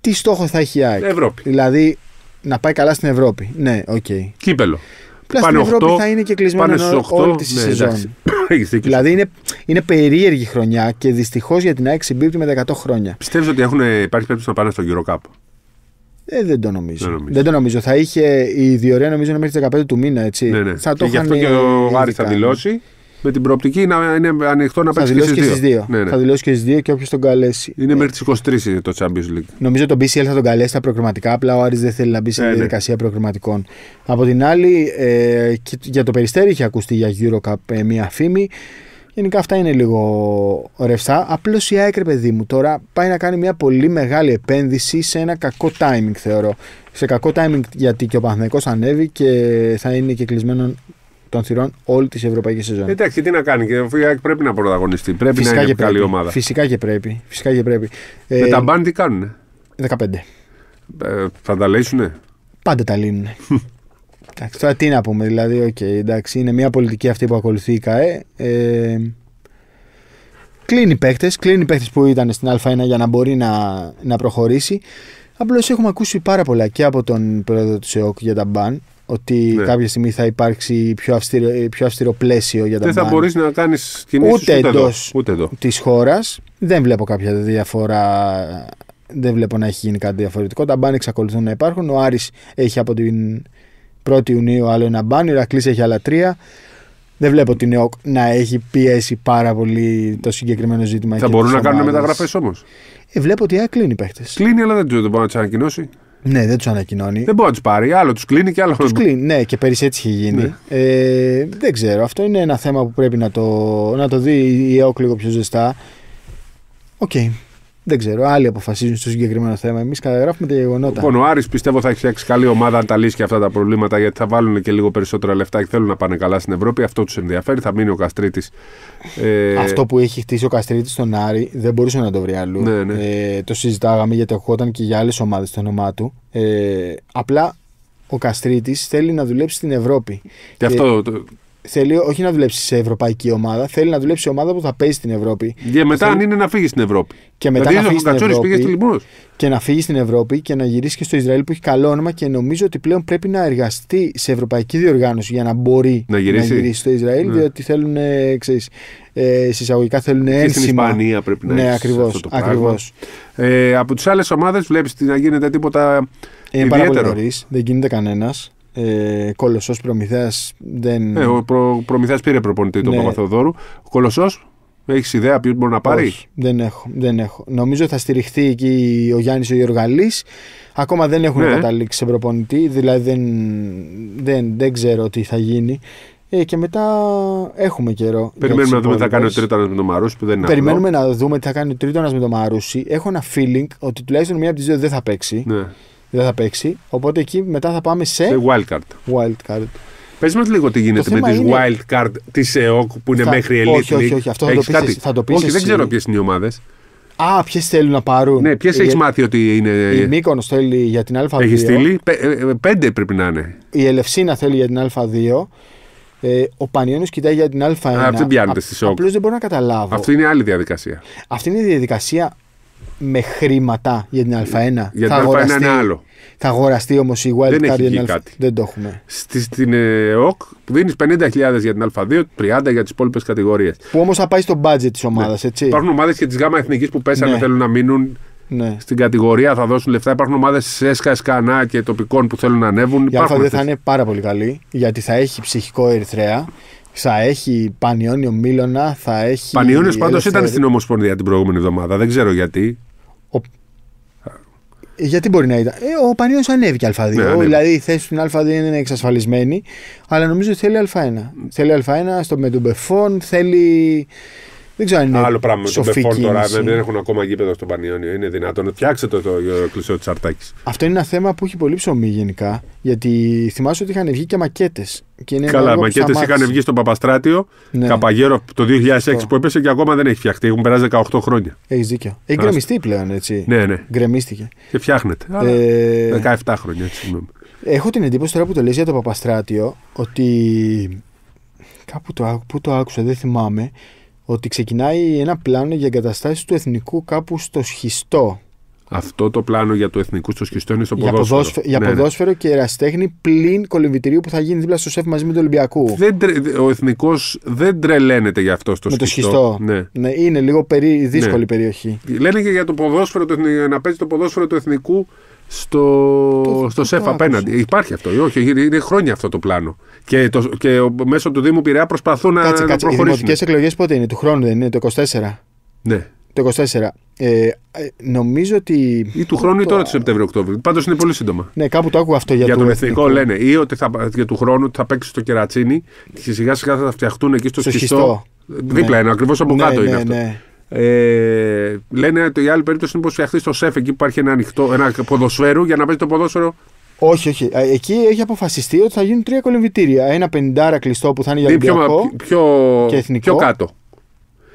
τι στόχο θα έχει η ΑΕΚ. Ευρώπη. Δηλαδή να πάει καλά στην Ευρώπη. Ναι, οκ. Okay. Κύπελο. Πλάς στην Ευρώπη θα είναι και κλεισμένο όλη τη ναι, σεζόν. δηλαδή είναι, είναι περίεργη χρονιά και δυστυχώς για την ΑΕΚ συμπίπτει με 100 χρόνια. Πιστεύεις ότι έχουν, υπάρχει περίπτωση να πάνε στον κύριο κάπου. Ε, δεν το νομίζω. Δεν, νομίζω. δεν το νομίζω. Θα είχε η διορία νομίζω να μέχρι τις 15 του μήνα. Έτσι. Ναι, ναι. Θα το και γι' αυτό και ο Άρης θα δηλώσει με την προοπτική να είναι ανοιχτό να παίξει και στι δύο. Ναι, ναι. Θα δηλώσει και στις δύο και όποιος τον καλέσει. Είναι ναι. μέχρι τις 23 το Champions League. Νομίζω το BCL θα τον καλέσει τα προκριματικά. Απλά ο Άρης δεν θέλει να μπει σε ε, διαδικασία προκριματικών. Από την άλλη, ε, για το περιστέρι είχε ακουστεί για Eurocup ε, μία φήμη. Γενικά αυτά είναι λίγο ρευστά. Απλώς η ΑΕΚ, παιδί μου, τώρα πάει να κάνει μια πολύ μεγάλη επένδυση σε ένα κακό timing, θεωρώ. Σε κακό timing γιατί και ο Παναθηναϊκός ανέβει και θα είναι και κλεισμένο των θυρών όλη τη ευρωπαϊκή σεζόν. Εντάξει, τι να κάνει, και πρέπει να πρωταγωνιστεί. Πρέπει φυσικά να είναι μια καλή ομάδα. Φυσικά και πρέπει. Φυσικά και πρέπει. Με ε, τα μπάν τι κάνουν. 15. Ε, θα τα λύσουνε. Πάντα τα λύνουν. εντάξει, τώρα τι να πούμε, δηλαδή, okay, εντάξει, είναι μια πολιτική αυτή που ακολουθεί η ΚΑΕ. Ε, κλείνει παίκτες, κλείνει που ήταν στην Α1 για να μπορεί να, να προχωρήσει. Απλώς έχουμε ακούσει πάρα πολλά και από τον πρόεδρο του ΣΕΟΚ για τα μπαν ότι ναι. κάποια στιγμή θα υπάρξει πιο αυστηρό, πιο αυστηρό πλαίσιο για τα Δεν θα μπορείς να κάνεις κινήσεις ούτε, εντό της χώρας. Δεν βλέπω κάποια διαφορά. Δεν βλέπω να έχει γίνει κάτι διαφορετικό. Τα μπάνι εξακολουθούν να υπάρχουν. Ο Άρης έχει από την 1η Ιουνίου άλλο ένα μπάνι. Ο Ρακλής έχει άλλα τρία. Δεν βλέπω την ΕΟΚ να έχει πιέσει πάρα πολύ το συγκεκριμένο ζήτημα. Θα μπορούν να κάνουν μεταγραφές όμως. Ε, βλέπω ότι α, κλείνει παίχτε. Κλείνει, αλλά δεν το μπορεί να τις ναι, δεν τους ανακοινώνει. Δεν μπορεί να τους πάρει. Άλλο τους κλείνει και άλλο. Τους κλείνει. Ναι, και πέρυσι έτσι είχε γίνει. Ναι. Ε, δεν ξέρω. Αυτό είναι ένα θέμα που πρέπει να το, να το δει η ΕΟΚ λίγο πιο ζεστά. Οκ. Δεν ξέρω, άλλοι αποφασίζουν στο συγκεκριμένο θέμα. Εμείς καταγράφουμε τα γεγονότα. Λοιπόν, ο Άρης πιστεύω θα έχει φτιάξει καλή ομάδα αν τα λύσει και αυτά τα προβλήματα, γιατί θα βάλουν και λίγο περισσότερα λεφτά και θέλουν να πάνε καλά στην Ευρώπη. Αυτό τους ενδιαφέρει. Θα μείνει ο Καστρίτης. Ε... Αυτό που έχει χτίσει ο Καστρίτης στον Άρη δεν μπορούσε να το βρει αλλού. Ναι, ναι. Ε, το συζητάγαμε γιατί ερχόταν και για άλλες ομάδες το όνομά του. Ε, απλά ο Καστρίτης θέλει να δουλέψει στην Ευρώπη. Και, αυτό. Ε, θέλει όχι να δουλέψει σε ευρωπαϊκή ομάδα, θέλει να δουλέψει σε ομάδα που θα παίζει στην Ευρώπη. Και μετά, αν είναι να φύγει στην Ευρώπη. Και μετά δηλαδή, να φύγει στην Ευρώπη. και να φύγει στην Ευρώπη και να γυρίσει και στο Ισραήλ που έχει καλό όνομα και νομίζω ότι πλέον πρέπει να εργαστεί σε ευρωπαϊκή διοργάνωση για να μπορεί να γυρίσει, να στο Ισραήλ, ναι. διότι θέλουν, ε, ε, συσσαγωγικά θέλουν ένσημα. Και στην Ισπανία πρέπει να ναι, ακριβώς, Ε, από τις άλλες ομάδες βλέπεις να γίνεται τίποτα ε, ιδιαίτερο. Πάρα πολύ δεν γίνεται κανένας ε, Κολοσσός Προμηθέας δεν... Ε, ο προ, Προμηθέας πήρε προπονητή ναι. τον Παπαθεοδόρου. Ο Κολοσσός, έχεις ιδέα ποιο μπορεί να πάρει. δεν έχω, δεν έχω. Νομίζω θα στηριχθεί εκεί ο Γιάννης ο Γεωργαλής. Ακόμα δεν έχουν ναι. καταλήξει σε προπονητή, δηλαδή δεν, δεν, δεν ξέρω τι θα γίνει. Ε, και μετά έχουμε καιρό. Περιμένουμε να δούμε τι θα κάνει ο Τρίτονα με τον Μαρούση που δεν είναι Περιμένουμε να δούμε τι θα κάνει ο Τρίτονα με τον μαρούση, Έχω ένα feeling ότι τουλάχιστον μία από τις δύο δεν θα παίξει. Ναι δεν θα παίξει. Οπότε εκεί μετά θα πάμε σε. Σε wildcard. wildcard. Πες μας λίγο τι γίνεται με τις είναι... wildcard της ΕΟΚ που είναι μέχρι Elite όχι, όχι, αυτό θα το, πεις, θα το πεις Όχι, δεν ξέρω ποιες είναι οι ομάδες. Α, ποιες θέλουν να πάρουν. Ναι, ποιες έχεις μάθει ότι είναι. Η Μήκονο θέλει για την Α2. Έχεις στείλει. Ε, ε, πέντε πρέπει να είναι. Η Ελευσίνα θέλει για την Α2. Ε, ο Πανιόνιος κοιτάει για την Α1. Α, αυτή δεν πιανεται στις Απλώς δεν μπορώ να καταλάβω. Αυτή είναι άλλη διαδικασία. Αυτή είναι η διαδικασία με χρήματα για την Α1. Για την Α1 είναι άλλο. Θα αγοραστεί όμως η Wild Card για την α κάτι. Δεν το έχουμε. στην ΕΟΚ δίνει 50.000 για την Α2, 30 για τις υπόλοιπες κατηγορίες. Που όμως θα πάει στο budget της ομάδας, ναι. έτσι. Υπάρχουν ομάδες και της ΓΑΜΑ Εθνικής που πέσανε, ναι. θέλουν να μείνουν. Ναι. Στην κατηγορία θα δώσουν λεφτά. Υπάρχουν ομάδες ΕΣΚΑ, ΣΚΑΝΑ και τοπικών που θέλουν να ανέβουν. Η Α δεν θα είναι πάρα πολύ καλή γιατί θα έχει ψυχικό Ερυθρέα θα έχει Πανιόνιο Μίλωνα, θα έχει. Πανιόνιος πάντως ήταν στην Ομοσπονδία την προηγούμενη εβδομάδα. Δεν ξέρω γιατί. Ο... Γιατί μπορεί να ήταν. Ε, ο Πανιόνιος ανέβηκε Α2. Ναι, δηλαδή η θέση του Α2 είναι εξασφαλισμένη. Αλλά νομίζω ότι θέλει Α1. Θέλει Α1 στο, με θέλει δεν ξέρω αν είναι Άλλο πράγμα το με Μπεφόρ τώρα. Δεν έχουν ακόμα γήπεδο στον Πανιόνιο. Είναι δυνατόν. Φτιάξτε το, το, το κλεισό της Αρτάκης. Αυτό είναι ένα θέμα που έχει πολύ ψωμί γενικά. Γιατί θυμάσαι ότι είχαν βγει και μακέτες. Καλά, μακέτε είχαν βγει στο Παπαστράτιο. Ναι. Καπαγέρο το 2006 που έπεσε και ακόμα δεν έχει φτιαχτεί. Έχουν περάσει 18 χρόνια. Έχεις δίκιο. Έχει γκρεμιστεί πλέον έτσι. Ναι, ναι. Γκρεμίστηκε. Και φτιάχνεται. Ε... 17 χρόνια έτσι. Έχω την εντύπωση τώρα που το λες για το Παπαστράτιο ότι κάπου το, που το άκουσα, δεν θυμάμαι, ότι ξεκινάει ένα πλάνο για εγκαταστάσεις του εθνικού κάπου στο σχιστό. Αυτό το πλάνο για το εθνικού στο σχιστό είναι στο ποδόσφαιρο. Για ποδόσφαιρο, ναι, ναι. ποδόσφαιρο και εραστέχνη πλην κολυμβητηρίου που θα γίνει δίπλα στο σεφ μαζί με τον Ολυμπιακού. ο εθνικός δεν τρελαίνεται για αυτό στο με σχιστό. Το σχιστό. Ναι. ναι. είναι λίγο περί, δύσκολη ναι. περιοχή. Λένε και για το ποδόσφαιρο, το, να παίζει το ποδόσφαιρο του εθνικού στο, στο ΣΕΦ απέναντι. Υπάρχει αυτό. Όχι, είναι χρόνια αυτό το πλάνο. Και, το, και μέσω του Δήμου Πειραιά προσπαθούν κάτσε, να, κάτσε, να προχωρήσουν. Οι δημοτικές εκλογές πότε είναι, του χρόνου δεν είναι, το 24. Ναι. Το 24. Ε, ε, νομίζω ότι. ή του χρόνου ή τώρα το Σεπτέμβριο-Οκτώβριο. Πάντως είναι πολύ σύντομα. Ναι, κάπου το άκουγα αυτό για, για τον εθνικό. λένε. Ή ότι θα, για του χρόνου θα παίξει στο κερατσίνι και σιγά σιγά θα φτιαχτούν εκεί στο, στο σχιστό. σχιστό. Δίπλα ναι. είναι, ακριβώς από ναι, κάτω είναι ναι, αυτό. Ναι. Ε, λένε ότι η άλλη περίπτωση είναι πως φτιαχτεί στο σεφ εκεί που υπάρχει ένα, ανοιχτό, ένα ποδοσφαίρο για να παίζει το ποδόσφαιρο όχι, όχι. Εκεί έχει αποφασιστεί ότι θα γίνουν τρία κολυμβητήρια. Ένα πεντάρα κλειστό που θα είναι για Ολυμπιακό πιο, πιο, και εθνικό. Πιο κάτω.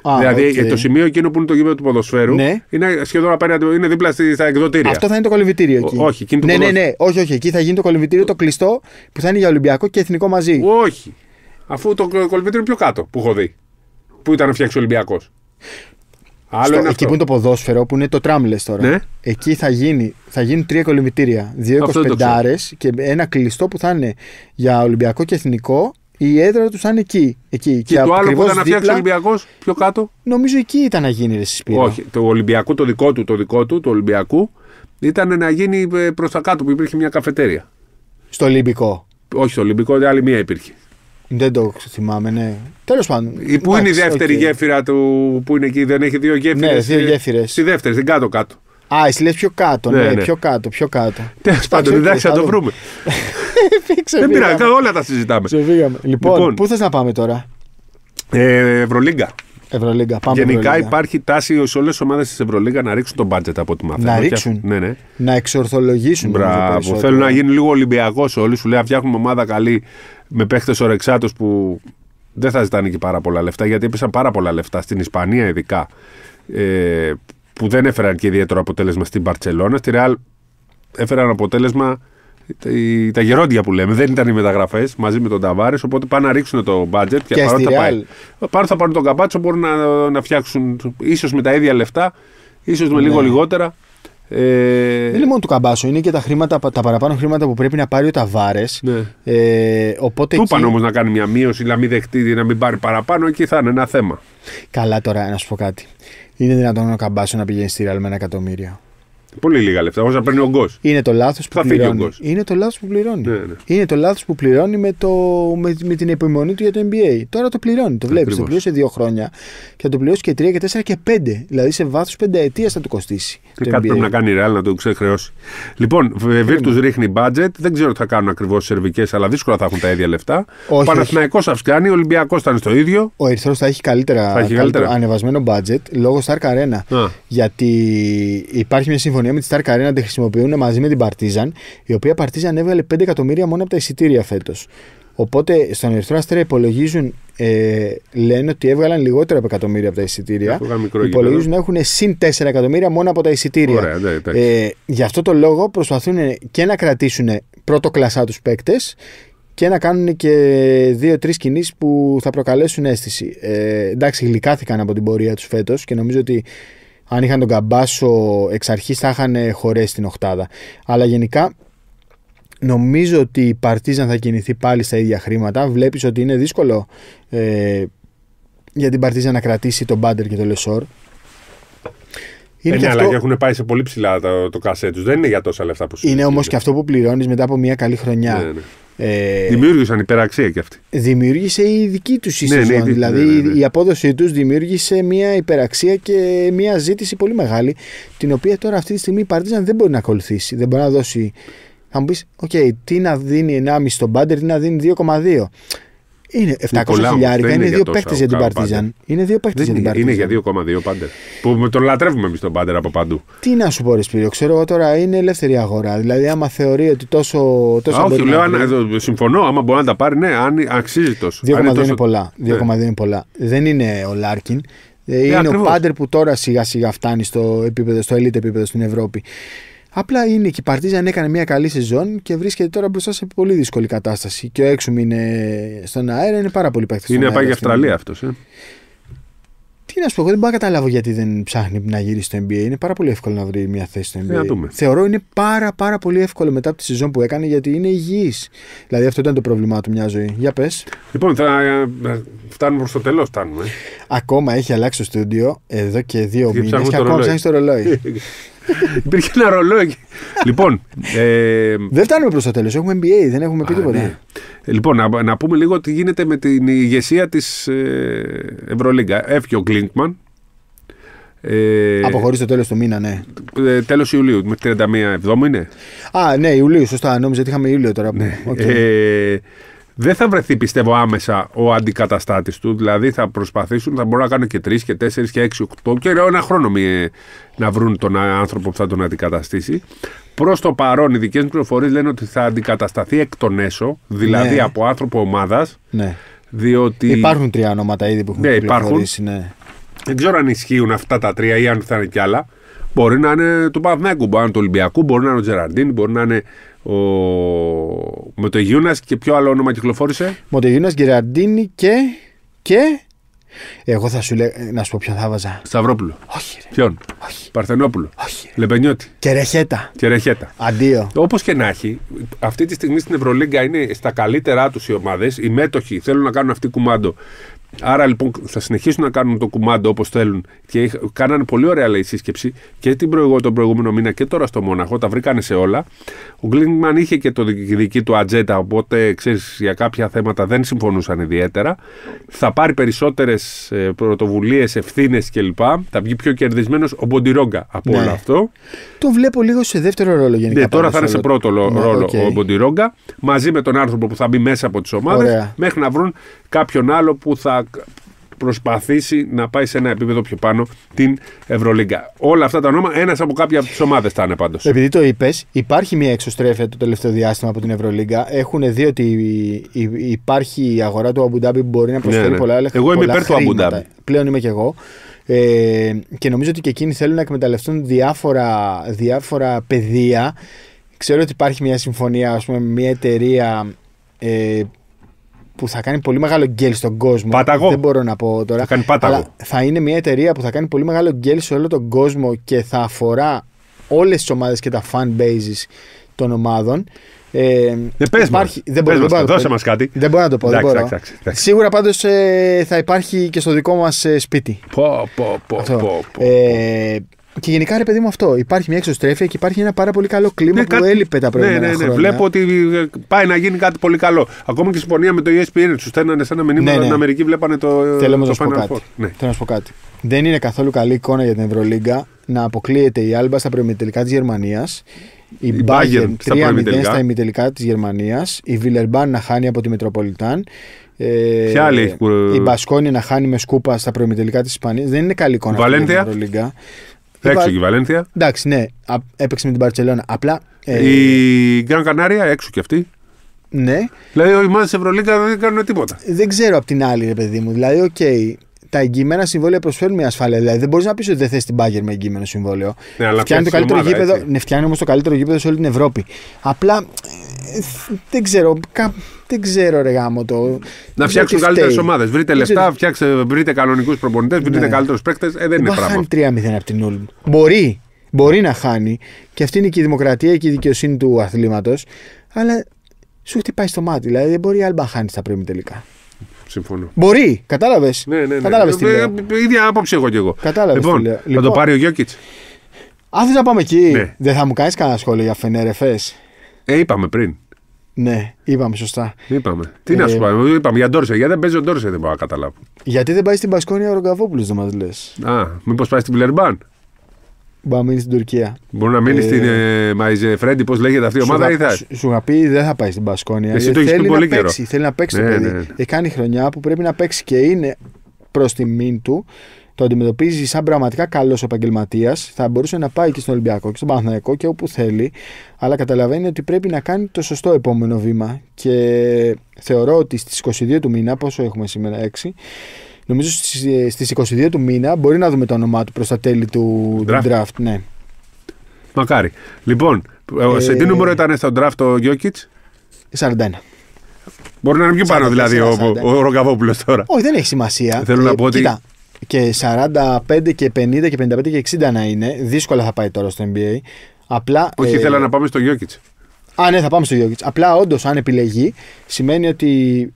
Α, δηλαδή okay. το σημείο εκείνο που είναι το γήπεδο του ποδοσφαίρου ναι. είναι σχεδόν απέναντι, είναι δίπλα στα εκδοτήρια. Αυτό θα είναι το κολυμβητήριο εκεί. Ό, όχι, εκείνη ναι, ναι, ναι, όχι, όχι. Εκεί θα γίνει το κολυμβητήριο το κλειστό που θα είναι για Ολυμπιακό και εθνικό μαζί. Όχι. Αφού το κολυμβητήριο είναι πιο κάτω που έχω δει. Που ήταν φτιάξει Ολυμπιακός. Άλλο στο, εκεί που είναι το ποδόσφαιρο, που είναι το τραμλες τώρα. Ναι. Εκεί θα, γίνει, θα γίνουν τρία κολυμπητήρια. Δύο 25 και ένα κλειστό που θα είναι για Ολυμπιακό και Εθνικό. Η έδρα τους θα είναι εκεί. εκεί. Και, και το άλλο που ήταν να φτιάξει ο Ολυμπιακός πιο κάτω. Νομίζω εκεί ήταν να γίνει Όχι, το Ολυμπιακό, το δικό του, το δικό του, το Ολυμπιακού, ήταν να γίνει ε, προς τα κάτω που υπήρχε μια καφετέρια. Στο Ολυμπικό. Όχι, στο Ολυμπικό, άλλη μία υπήρχε. Δεν το θυμάμαι, ναι. Τέλος πάντων. Ή πού είναι η δεύτερη okay. γέφυρα του. Πού είναι εκεί, δεν έχει δύο γέφυρες. Ναι, δύο γέφυρες. Στη δεύτερη, την κάτω-κάτω. Α, εσύ λες πιο κάτω, ναι, ναι, ναι, πιο κάτω, πιο κάτω. Τέλος πάντων, εντάξει, θα το βρούμε. δεν πειράζει, όλα τα συζητάμε. Λοιπόν, λοιπόν, πού θες να πάμε τώρα. Ε, Ευρωλίγκα. Ευρωλίγκα. Πάμε Γενικά Ευρωλίγκα. υπάρχει τάση σε όλες τις ομάδες της Ευρωλίγκα να ρίξουν τον μπάτζετ από ό,τι μαθαίνω. Να ρίξουν. Ναι, ναι. Να εξορθολογήσουν. Μπράβο. Θέλω να γίνει λίγο Ολυμπιακός όλοι. Σου λέει, φτιάχνουμε ομάδα καλή με παίχτες ορεξάτους που δεν θα ζητάνε και πάρα πολλά λεφτά, γιατί έπεσαν πάρα πολλά λεφτά στην Ισπανία ειδικά, ε, που δεν έφεραν και ιδιαίτερο αποτέλεσμα στην Παρσελόνα. Στη Ρεάλ έφεραν αποτέλεσμα τα γερόντια που λέμε. Δεν ήταν οι μεταγραφές μαζί με τον Ταβάρες, οπότε πάνε να ρίξουν το μπάτζετ και, και θα πάει. Πάνω θα πάρουν τον καπάτσο, μπορούν να, να φτιάξουν ίσως με τα ίδια λεφτά, ίσως με ναι. λίγο λιγότερα ε... Δεν είναι μόνο του Καμπάσο, είναι και τα, χρήματα, τα παραπάνω χρήματα που πρέπει να πάρει ο Ταβάρες. Ναι. Ε, του είπαν εκεί... όμως να κάνει μια μείωση, να μην δεχτεί, να μην πάρει παραπάνω, εκεί θα είναι ένα θέμα. Καλά τώρα, να σου πω κάτι. Είναι δυνατόν ο Καμπάσο να πηγαίνει στη Ρεάλ με ένα εκατομμύριο. Πολύ λίγα λεφτά. Όπως να παίρνει ο Γκος. Είναι το λάθος που, πληρώνει. Ναι, ναι. Είναι το λάθος που πληρώνει. Είναι το λάθος που πληρώνει με, το, με, με, την επιμονή του για το NBA. Τώρα το πληρώνει. Το βλέπεις. Το σε δύο χρόνια και θα το πληρώσει και τρία και τέσσερα και πέντε. Δηλαδή σε βάθος πενταετία θα του κοστίσει. Και κάτι NBA. πρέπει να κάνει ρεάλ να το ξεχρεώσει. Λοιπόν, Βίρτου ρίχνει budget. Δεν ξέρω τι θα κάνουν ακριβώς οι σερβικές, αλλά δύσκολα θα έχουν τα ίδια λεφτά. Όχι, ο Παναθηναϊκό Αυσκάνη, ο Ολυμπιακός ήταν στο ίδιο. Ο Ερυθρός θα έχει καλύτερα, θα έχει καλύτερα. ανεβασμένο budget λόγω Σάρκα Αρένα. Γιατί υπάρχει μια συμφωνία συμφωνία με τη Star να τη χρησιμοποιούν μαζί με την Παρτίζαν, η οποία Παρτίζαν έβγαλε 5 εκατομμύρια μόνο από τα εισιτήρια φέτος. Οπότε στον Ερυθρό Αστέρα υπολογίζουν, ε, λένε ότι έβγαλαν λιγότερα από εκατομμύρια από τα εισιτήρια. Υπολογίζουν να έχουν συν 4 εκατομμύρια μόνο από τα εισιτήρια. Ωραία, ναι, ε, γι' αυτό το λόγο προσπαθούν και να κρατήσουν πρώτο κλασά τους παίκτες και να κάνουν και δύο-τρει κινήσεις που θα προκαλέσουν αίσθηση. Ε, εντάξει, γλυκάθηκαν από την πορεία τους φέτος και νομίζω ότι αν είχαν τον Καμπάσο εξ αρχής θα είχαν χωρέσει την Οχτάδα. Αλλά γενικά νομίζω ότι η Παρτίζαν θα κινηθεί πάλι στα ίδια χρήματα. Βλέπεις ότι είναι δύσκολο ε, για την Παρτίζαν να κρατήσει τον Μπάντερ και τον Λεσόρ. Είναι ε, ναι, αυτό... και έχουν πάει σε πολύ ψηλά το, το κασέ τους. Δεν είναι για τόσα λεφτά που σου Είναι όμως και αυτό που πληρώνεις μετά από μια καλή χρονιά. Ναι, ναι. Ε, Δημιούργησαν υπεραξία κι αυτοί. Δημιούργησε η δική τους η ναι, ναι, ναι, δηλαδή η απόδοσή τους δημιούργησε μια υπεραξία και μια ζήτηση πολύ μεγάλη, την οποία τώρα αυτή τη στιγμή η Παρτίζαν δεν μπορεί να ακολουθήσει. Δεν μπορεί να δώσει. Θα μου πεις, OK, τι να δίνει 1,5 στον Πάντερ, τι να δίνει 2,2. Είναι 700 χιλιάρικα, είναι, δύο παίχτε για την Παρτίζαν. Είναι δύο παίχτε για την Παρτίζαν. Είναι για 2,2 πάντερ. Που τον λατρεύουμε εμείς τον πάντερ από παντού. Τι να σου πω, Ρε ξέρω εγώ τώρα είναι ελεύθερη αγορά. Δηλαδή, άμα θεωρεί ότι τόσο. τόσο όχι, λέω, ε, συμφωνώ. Άμα μπορεί να τα πάρει, ναι, αν αξίζει τόσο. 2,2 είναι, τόσο... πολλά. 2,2 ναι. είναι πολλά. Δεν είναι ο Λάρκιν. Ε, ναι, είναι ο πάντερ που τώρα σιγά σιγά φτάνει στο ελίτ επίπεδο στην Ευρώπη. Απλά είναι και η Παρτίζαν έκανε μια καλή σεζόν και βρίσκεται τώρα μπροστά σε πολύ δύσκολη κατάσταση. Και ο Έξουμ είναι στον αέρα, είναι πάρα πολύ παίκτη. Είναι πάει για Αυστραλία αυτός. Ε? Τι να σου πω, εγώ δεν μπορώ να καταλάβω γιατί δεν ψάχνει να γυρίσει στο NBA. Είναι πάρα πολύ εύκολο να βρει μια θέση στο NBA. Θεωρώ Θεωρώ είναι πάρα, πάρα πολύ εύκολο μετά από τη σεζόν που έκανε γιατί είναι υγιής. Δηλαδή αυτό ήταν το πρόβλημά του μια ζωή. Για πες. Λοιπόν, θα ε, ε, φτάνουμε προς το τέλος. Ακόμα έχει αλλάξει το στούντιο εδώ και δύο μήνες και ακόμα ψάχνεις το ρολόι. Υπήρχε ένα ρολόι. λοιπόν. Ε, δεν φτάνουμε προς το τέλος. Έχουμε NBA, δεν έχουμε πει τίποτα. Ναι. Ε, λοιπόν, να, πούμε λίγο τι γίνεται με την ηγεσία της ε, Ευρωλίγκα. Έφυγε ο Κλίνκμαν. Ε, το τέλος του μήνα, ναι. Ε, τέλος Ιουλίου, με 31 εβδόμου είναι. Α, ναι, Ιουλίου, σωστά. Νόμιζα ότι είχαμε Ιούλιο τώρα. Ναι δεν θα βρεθεί πιστεύω άμεσα ο αντικαταστάτης του. Δηλαδή θα προσπαθήσουν, θα μπορούν να κάνουν και τρεις και τέσσερις και έξι, οκτώ, και ένα χρόνο να βρουν τον άνθρωπο που θα τον αντικαταστήσει. Προς το παρόν, οι δικές μου πληροφορίες λένε ότι θα αντικατασταθεί εκ των έσω, δηλαδή ναι. από άνθρωπο ομάδας. Ναι. Διότι... Υπάρχουν τρία ονόματα ήδη που έχουν ναι, Ναι. Δεν ξέρω αν ισχύουν αυτά τα τρία ή αν θα είναι κι άλλα. Μπορεί να είναι του Παναθηναϊκού, μπορεί να είναι του Ολυμπιακού, μπορεί να είναι ο Τζεραντίν, μπορεί να είναι ο Μοτογιούνας και ποιο άλλο όνομα κυκλοφόρησε. Μοτογιούνας, Γκεραντίνη και. και. Εγώ θα σου λέω να σου πω ποιον θα βάζα. Σταυρόπουλο. Όχι. Ρε. Ποιον. Όχι. Παρθενόπουλο. Όχι. Ρε. Λεμπενιώτη. Κερεχέτα. Κερεχέτα. Αντίο. Όπως και να έχει, αυτή τη στιγμή στην Ευρωλίγκα είναι στα καλύτερά τους οι ομάδες. Οι μέτοχοι θέλουν να κάνουν αυτή κουμάντο. Άρα λοιπόν θα συνεχίσουν να κάνουν το κουμάντο όπως θέλουν και κάνανε πολύ ωραία λέει σύσκεψη και την τον προηγούμενο μήνα και τώρα στο Μόναχο. Τα βρήκανε σε όλα. Ο Γκλίνγκμαν είχε και το δική του ατζέτα, οπότε ξέρεις για κάποια θέματα δεν συμφωνούσαν ιδιαίτερα. Θα πάρει περισσότερες πρωτοβουλίες, ευθύνες κλπ. Θα βγει πιο κερδισμένος ο Μποντιρόγκα από ναι. όλο αυτό. Το βλέπω λίγο σε δεύτερο ρόλο γενικά. Ναι, τώρα θα είναι σε πρώτο ναι, ρόλο ο Μποντιρόγκα μαζί με τον άνθρωπο που θα μπει μέσα από τις ομάδες μέχρι να βρουν κάποιον άλλο που θα προσπαθήσει να πάει σε ένα επίπεδο πιο πάνω την Ευρωλίγκα. Όλα αυτά τα ονόματα ένας από κάποια από τις ομάδες θα είναι πάντως. Επειδή το είπες, υπάρχει μια εξωστρέφεια το τελευταίο διάστημα από την Ευρωλίγκα. Έχουν δει ότι υπάρχει η αγορά του Αμπουντάμπη που μπορεί να προσφέρει ναι, ναι. πολλά λεφτά. Εγώ είμαι υπέρ του Αμπουντάμπη. Πλέον είμαι κι εγώ. Ε, και νομίζω ότι και εκείνοι θέλουν να εκμεταλλευτούν διάφορα, διάφορα πεδία. Ξέρω ότι υπάρχει μια συμφωνία, ας πούμε, μια εταιρεία ε, που θα κάνει πολύ μεγάλο γκέλ στον κόσμο. Πάταγο. Δεν μπορώ να πω τώρα. Θα κάνει Αλλά θα είναι μια εταιρεία που θα κάνει πολύ μεγάλο γκέλ σε όλο τον κόσμο και θα αφορά όλες τις ομάδες και τα fan bases των ομάδων. Ε, ε δεν πες υπάρχει, μας, δεν μπορώ, δώσε μας κάτι. Δεν μπορώ να το πω. Σίγουρα πάντως ε, θα υπάρχει και στο δικό μας ε, σπίτι. Πω, πω, πω, και γενικά ρε παιδί μου αυτό. Υπάρχει μια εξωστρέφεια και υπάρχει ένα πάρα πολύ καλό κλίμα ναι, που κάτι... έλειπε τα προηγούμενα ναι, ναι, ναι. χρόνια. Βλέπω ότι ε, πάει να γίνει κάτι πολύ καλό. Ακόμα και η συμφωνία με το ESPN τους στέλνανε σε ένα μηνύμα ναι, ναι. στην Αμερική, βλέπανε το. Θέλω να σου πω Ναι. Θέλω να σου πω κάτι. Δεν είναι καθόλου καλή εικόνα για την Ευρωλίγκα να αποκλείεται η Άλμπα στα προημιτελικά της Γερμανίας. Η, η Bayern στα ημιτελικά της Γερμανίας. Η Βιλερμπάν να χάνει από τη Μετροπολιτάν. Ε, Ποια άλλη έχει Η Μπασκόνη να χάνει με σκούπα στα προημιτελικά της Ισπανίας. Δεν είναι καλή εικόνα για την Ευρωλίγκα. Έξω και η Βαλένθια. Εντάξει, ναι, έπαιξε με την Παρσελόνα. Απλά. Ε... Η Γκραν Κανάρια, έξω κι αυτή. Ναι. Δηλαδή, οι μάδε Ευρωλίγκα δεν κάνουν τίποτα. Δεν ξέρω απ' την άλλη, ρε παιδί μου. Δηλαδή, οκ, okay, τα εγγυημένα συμβόλαια προσφέρουν μια ασφάλεια. Δηλαδή, δεν μπορείς να πεις ότι δεν θες την Μπάγκερ με εγγυημένο συμβόλαιο. Ναι, αλλά φτιάχνει ναι, φτιάχνει όμως το καλύτερο γήπεδο σε όλη την Ευρώπη. Απλά δεν ξέρω. Κα... Δεν ξέρω, ρε γάμο το. Να φτιάξουν καλύτερες ομάδες. Βρείτε λεφτά, φτιάξτε, βρείτε κανονικούς προπονητές, βρείτε ναι. καλύτερους παίκτες. Ε, δεν, είναι πράγμα. Χάνει 3-0 από την Ούλμ. Μπορεί. Μπορεί να χάνει. Και αυτή είναι και η δημοκρατία και η δικαιοσύνη του αθλήματος. Αλλά σου χτυπάει στο μάτι. Δηλαδή δεν μπορεί η Άλμπα χάνει τα πριν τελικά. Συμφωνώ. Μπορεί, κατάλαβες. Ναι, ναι, ναι. Κατάλαβες τι ε, λέω. Ε, ε, ίδια άποψη εγώ κι εγώ. Κατάλαβες. Λοιπόν, θα το λοιπόν, πάρει ο Γιώκητ. Αν να πάμε εκεί, ναι. δεν θα μου κάνεις κανένα σχόλιο για φενέρεφε. Ε, είπαμε πριν. Ναι, είπαμε σωστά. Είπαμε. Τι ε, να σου ε, πω, είπαμε για Ντόρσε. Γιατί δεν παίζει ο Ντόρσε, δεν μπορώ να καταλάβω. Γιατί δεν πάει στην Πασκόνια ο Ρογκαβόπουλος, δεν μας λες. Α, μήπως πάει στην Πλερμπάν. Μπορεί να μείνει στην Τουρκία. Μπορεί να μείνει ε, στην ε, Μαϊζε Φρέντι, πώς λέγεται αυτή η ομάδα, ή θα. Σου, σου πει δεν θα πάει στην Πασκόνια. Εσύ ε, το έχεις πει πολύ καιρό. Παίξει, θέλει να παίξει ναι, το παιδί. Ναι. Ε, κάνει χρονιά που πρέπει να παίξει και είναι προς τη μην του το αντιμετωπίζει σαν πραγματικά καλός επαγγελματίας, θα μπορούσε να πάει και στον Ολυμπιακό και στον Παναθηναϊκό και όπου θέλει, αλλά καταλαβαίνει ότι πρέπει να κάνει το σωστό επόμενο βήμα. Και θεωρώ ότι στις 22 του μήνα, πόσο έχουμε σήμερα, 6, νομίζω στις 22 του μήνα μπορεί να δούμε το όνομά του προς τα τέλη του draft. Του draft ναι. Μακάρι. Λοιπόν, σε τι ε, νούμερο ήταν στο draft ο Γιώκητ, 41. Μπορεί να είναι πιο πάνω δηλαδή ο, ο Ρογκαβόπουλο τώρα. Όχι, δεν έχει σημασία. Θέλω ε, να πω ότι. Κοίτα, και 45 και 50 και 55 και 60 να είναι. Δύσκολα θα πάει τώρα στο NBA. Απλά, Όχι, ε... ήθελα να πάμε στο Γιώκητ. Α, ναι, θα πάμε στο Γιώκητ. Απλά όντως, αν επιλεγεί, σημαίνει ότι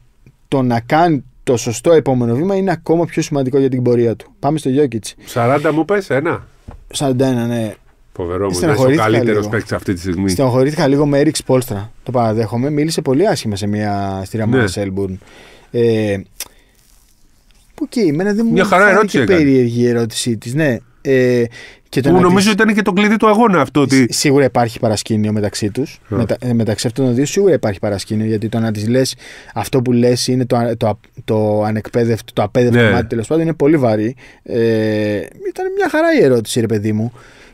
το να κάνει το σωστό επόμενο βήμα είναι ακόμα πιο σημαντικό για την πορεία του. Πάμε στο Γιώκητ. 40 μου πες, ένα. 41, ναι. Φοβερό μου, είναι ο καλύτερο παίκτης αυτή τη στιγμή. Στενοχωρήθηκα λίγο με Έριξ Πόλστρα. Το παραδέχομαι. Μίλησε πολύ άσχημα σε μια στη Ραμόνα ναι. Σέλμπουρν. Ε, okay, δεν Μια χαρά ερώτηση περίεργη η ερώτησή της, ναι. Ε, και που νομίζω ότι ήταν και το κλειδί του αγώνα αυτό. Σίγουρα υπάρχει παρασκήνιο μεταξύ τους. Ε, μεταξύ αυτών των δύο σίγουρα υπάρχει παρασκήνιο. Γιατί το να της λες αυτό που λες είναι το, το, το ανεκπαίδευτο, το απέδευτο yeah. Ναι. τέλος πάντων είναι πολύ βαρύ. Ε, ήταν μια χαρά η ερώτηση, ρε παιδί μου.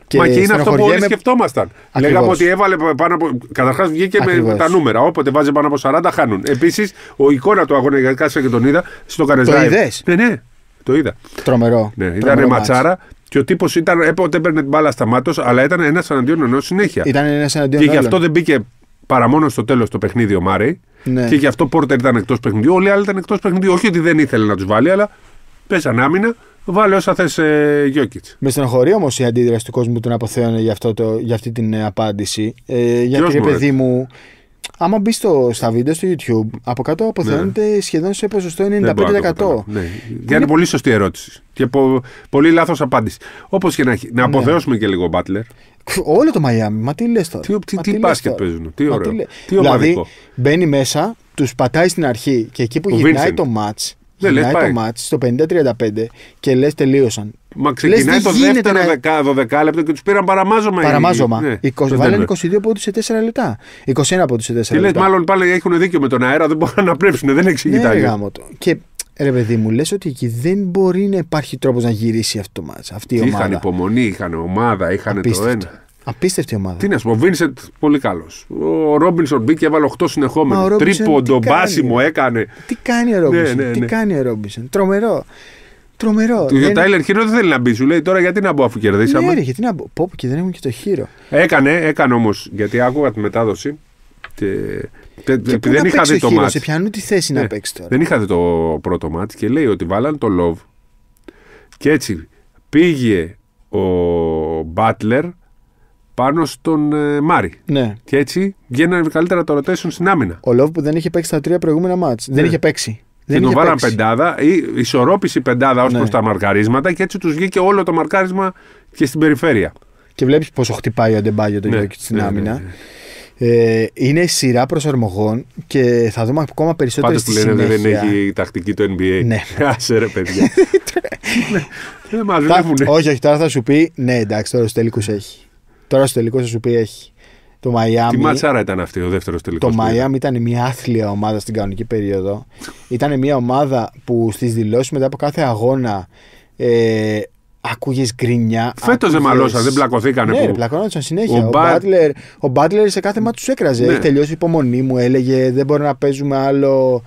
Και Μα και είναι αυτό που όλοι σκεφτόμασταν. Ακριβώς. Λέγαμε ότι έβαλε πάνω από. Καταρχάς βγήκε με τα νούμερα. Όποτε βάζει πάνω από 40, χάνουν. Επίσης, ο εικόνα του αγώνα, για κάτσε και τον είδα, στο Καρεζάκι. Το είδες. Ναι, ναι, το είδα. Τρομερό. Ναι, ήταν ματσάρα. Μάτς. Και ο τύπος ήταν. Έποτε έπαιρνε την μπάλα στα μάτια, αλλά ήταν ένας εναντίον ενός συνέχεια. Ήταν ένας εναντίον Και γι' αυτό δεν μπήκε παρά μόνο στο τέλος το παιχνίδι ο Μάρεϊ. Ναι. Και γι' αυτό Πόρτερ ήταν εκτός παιχνιδιού. Όλοι άλλοι ήταν εκτός παιχνιδιού. Όχι ότι δεν ήθελε να τους βάλει, αλλά πέσαν άμυνα Βάλε όσα θες, ε, Γιώκητ. Με στενοχωρεί όμως η αντίδραση του κόσμου που τον αποθέωνε για, το, για αυτή την ε, απάντηση. Ε, γιατί, ρε παιδί μου, άμα μπει στο, στα βίντεο στο YouTube, από κάτω αποθεώνεται ναι. σχεδόν σε ποσοστό 95%. Ναι, είναι... είναι πολύ σωστή ερώτηση. Και πο, πολύ λάθος απάντηση. Όπως και να έχει. Να ναι. αποθεώσουμε ναι. και λίγο Μπάτλερ. Όλο το Μαϊάμι, μα τι λες τώρα. Τι, τι, μπάσκετ παίζουν, τι ωραίο. Τι, τι δηλαδή, μπαίνει μέσα, τους πατάει στην αρχή και εκεί που γυρνάει το match. Ξεκινάει το μάτς στο 50-35 και λες τελείωσαν. Μα ξεκινάει το δεύτερο να... 12 λεπτό και τους πήραν παραμάζωμα. Παραμάζωμα. Ναι, 20, βάλανε 22 πόντους σε 4 λεπτά. 21 πόντους σε 4 λεπτά. Λες, μάλλον πάλι έχουν δίκιο με τον αέρα, δεν μπορούν να πρέψουν, δεν εξηγητάει. Ναι, και ρε παιδί μου, λες ότι εκεί δεν μπορεί να υπάρχει τρόπος να γυρίσει αυτό το μάτς, αυτή η ομάδα. Είχαν υπομονή, είχαν ομάδα, είχαν το ένα. Απίστευτη ομάδα. Τι να σου πω, ο πολύ καλός. Ο Ρόμπινσον μπήκε και έβαλε 8 συνεχόμενου. Τρίποντο, μπάσιμο έκανε. Τι κάνει ο Ρόμπινσον. Ναι, ναι, Τι ναι. κάνει ο Ρόμπινσον. Τρομερό. Τρομερό. Το δεν... Τάιλερ Χίρο δεν θέλει να μπει, σου λέει τώρα γιατί να μπω αφού κερδίσαμε. Ναι, να μπω. Πόπου και δεν έχουν και το χείρο. Έκανε, έκανε όμως. Γιατί άκουγα τη μετάδοση. Και... Και δεν να είχα δει το μάτι. θέση να ναι, παίξει τώρα. Δεν είχα δει το πρώτο μάτι και λέει ότι βάλαν το love. Και έτσι πήγε ο Μπάτλερ πάνω στον ε, Μάρι. Ναι. Και έτσι βγαίνανε καλύτερα το rotation στην άμυνα. Ο Λόβ που δεν είχε παίξει τα τρία προηγούμενα μάτς. Ναι. Δεν είχε παίξει. Δεν τον βάλαν πεντάδα, ή ισορρόπηση πεντάδα ως ναι. προς τα μαρκαρίσματα και έτσι τους βγήκε όλο το μαρκάρισμα και στην περιφέρεια. Και βλέπεις πόσο χτυπάει ο Αντεμπάγιο τον ναι. στην ναι, ναι, άμυνα. Ναι, ε, είναι σειρά προσαρμογών και θα δούμε ακόμα περισσότερο Πάντως που λένε δεν έχει η τακτική του NBA. Ναι. Άσε ρε παιδιά. Δεν μας Όχι, όχι, τώρα θα σου πει ναι εντάξει τώρα στους τελικούς έχει. Τώρα στο τελικό θα σου πει έχει. Το Miami, Τι ματσάρα ήταν αυτή ο δεύτερος τελικό. Το Μαϊάμι ήταν μια άθλια ομάδα στην κανονική περίοδο. Ήταν μια ομάδα που στις δηλώσεις μετά από κάθε αγώνα ε, ακούγε γκρινιά. Φέτος δεν μαλώσαν, δεν πλακωθήκανε. Ναι, που... πλακωνόταν συνέχεια. Ο, ο, Μπάτλερ, ο Μπάτλερ σε κάθε ναι. μάτι του έκραζε. Ναι. Έχει τελειώσει η υπομονή μου, έλεγε δεν μπορεί να παίζουμε άλλο.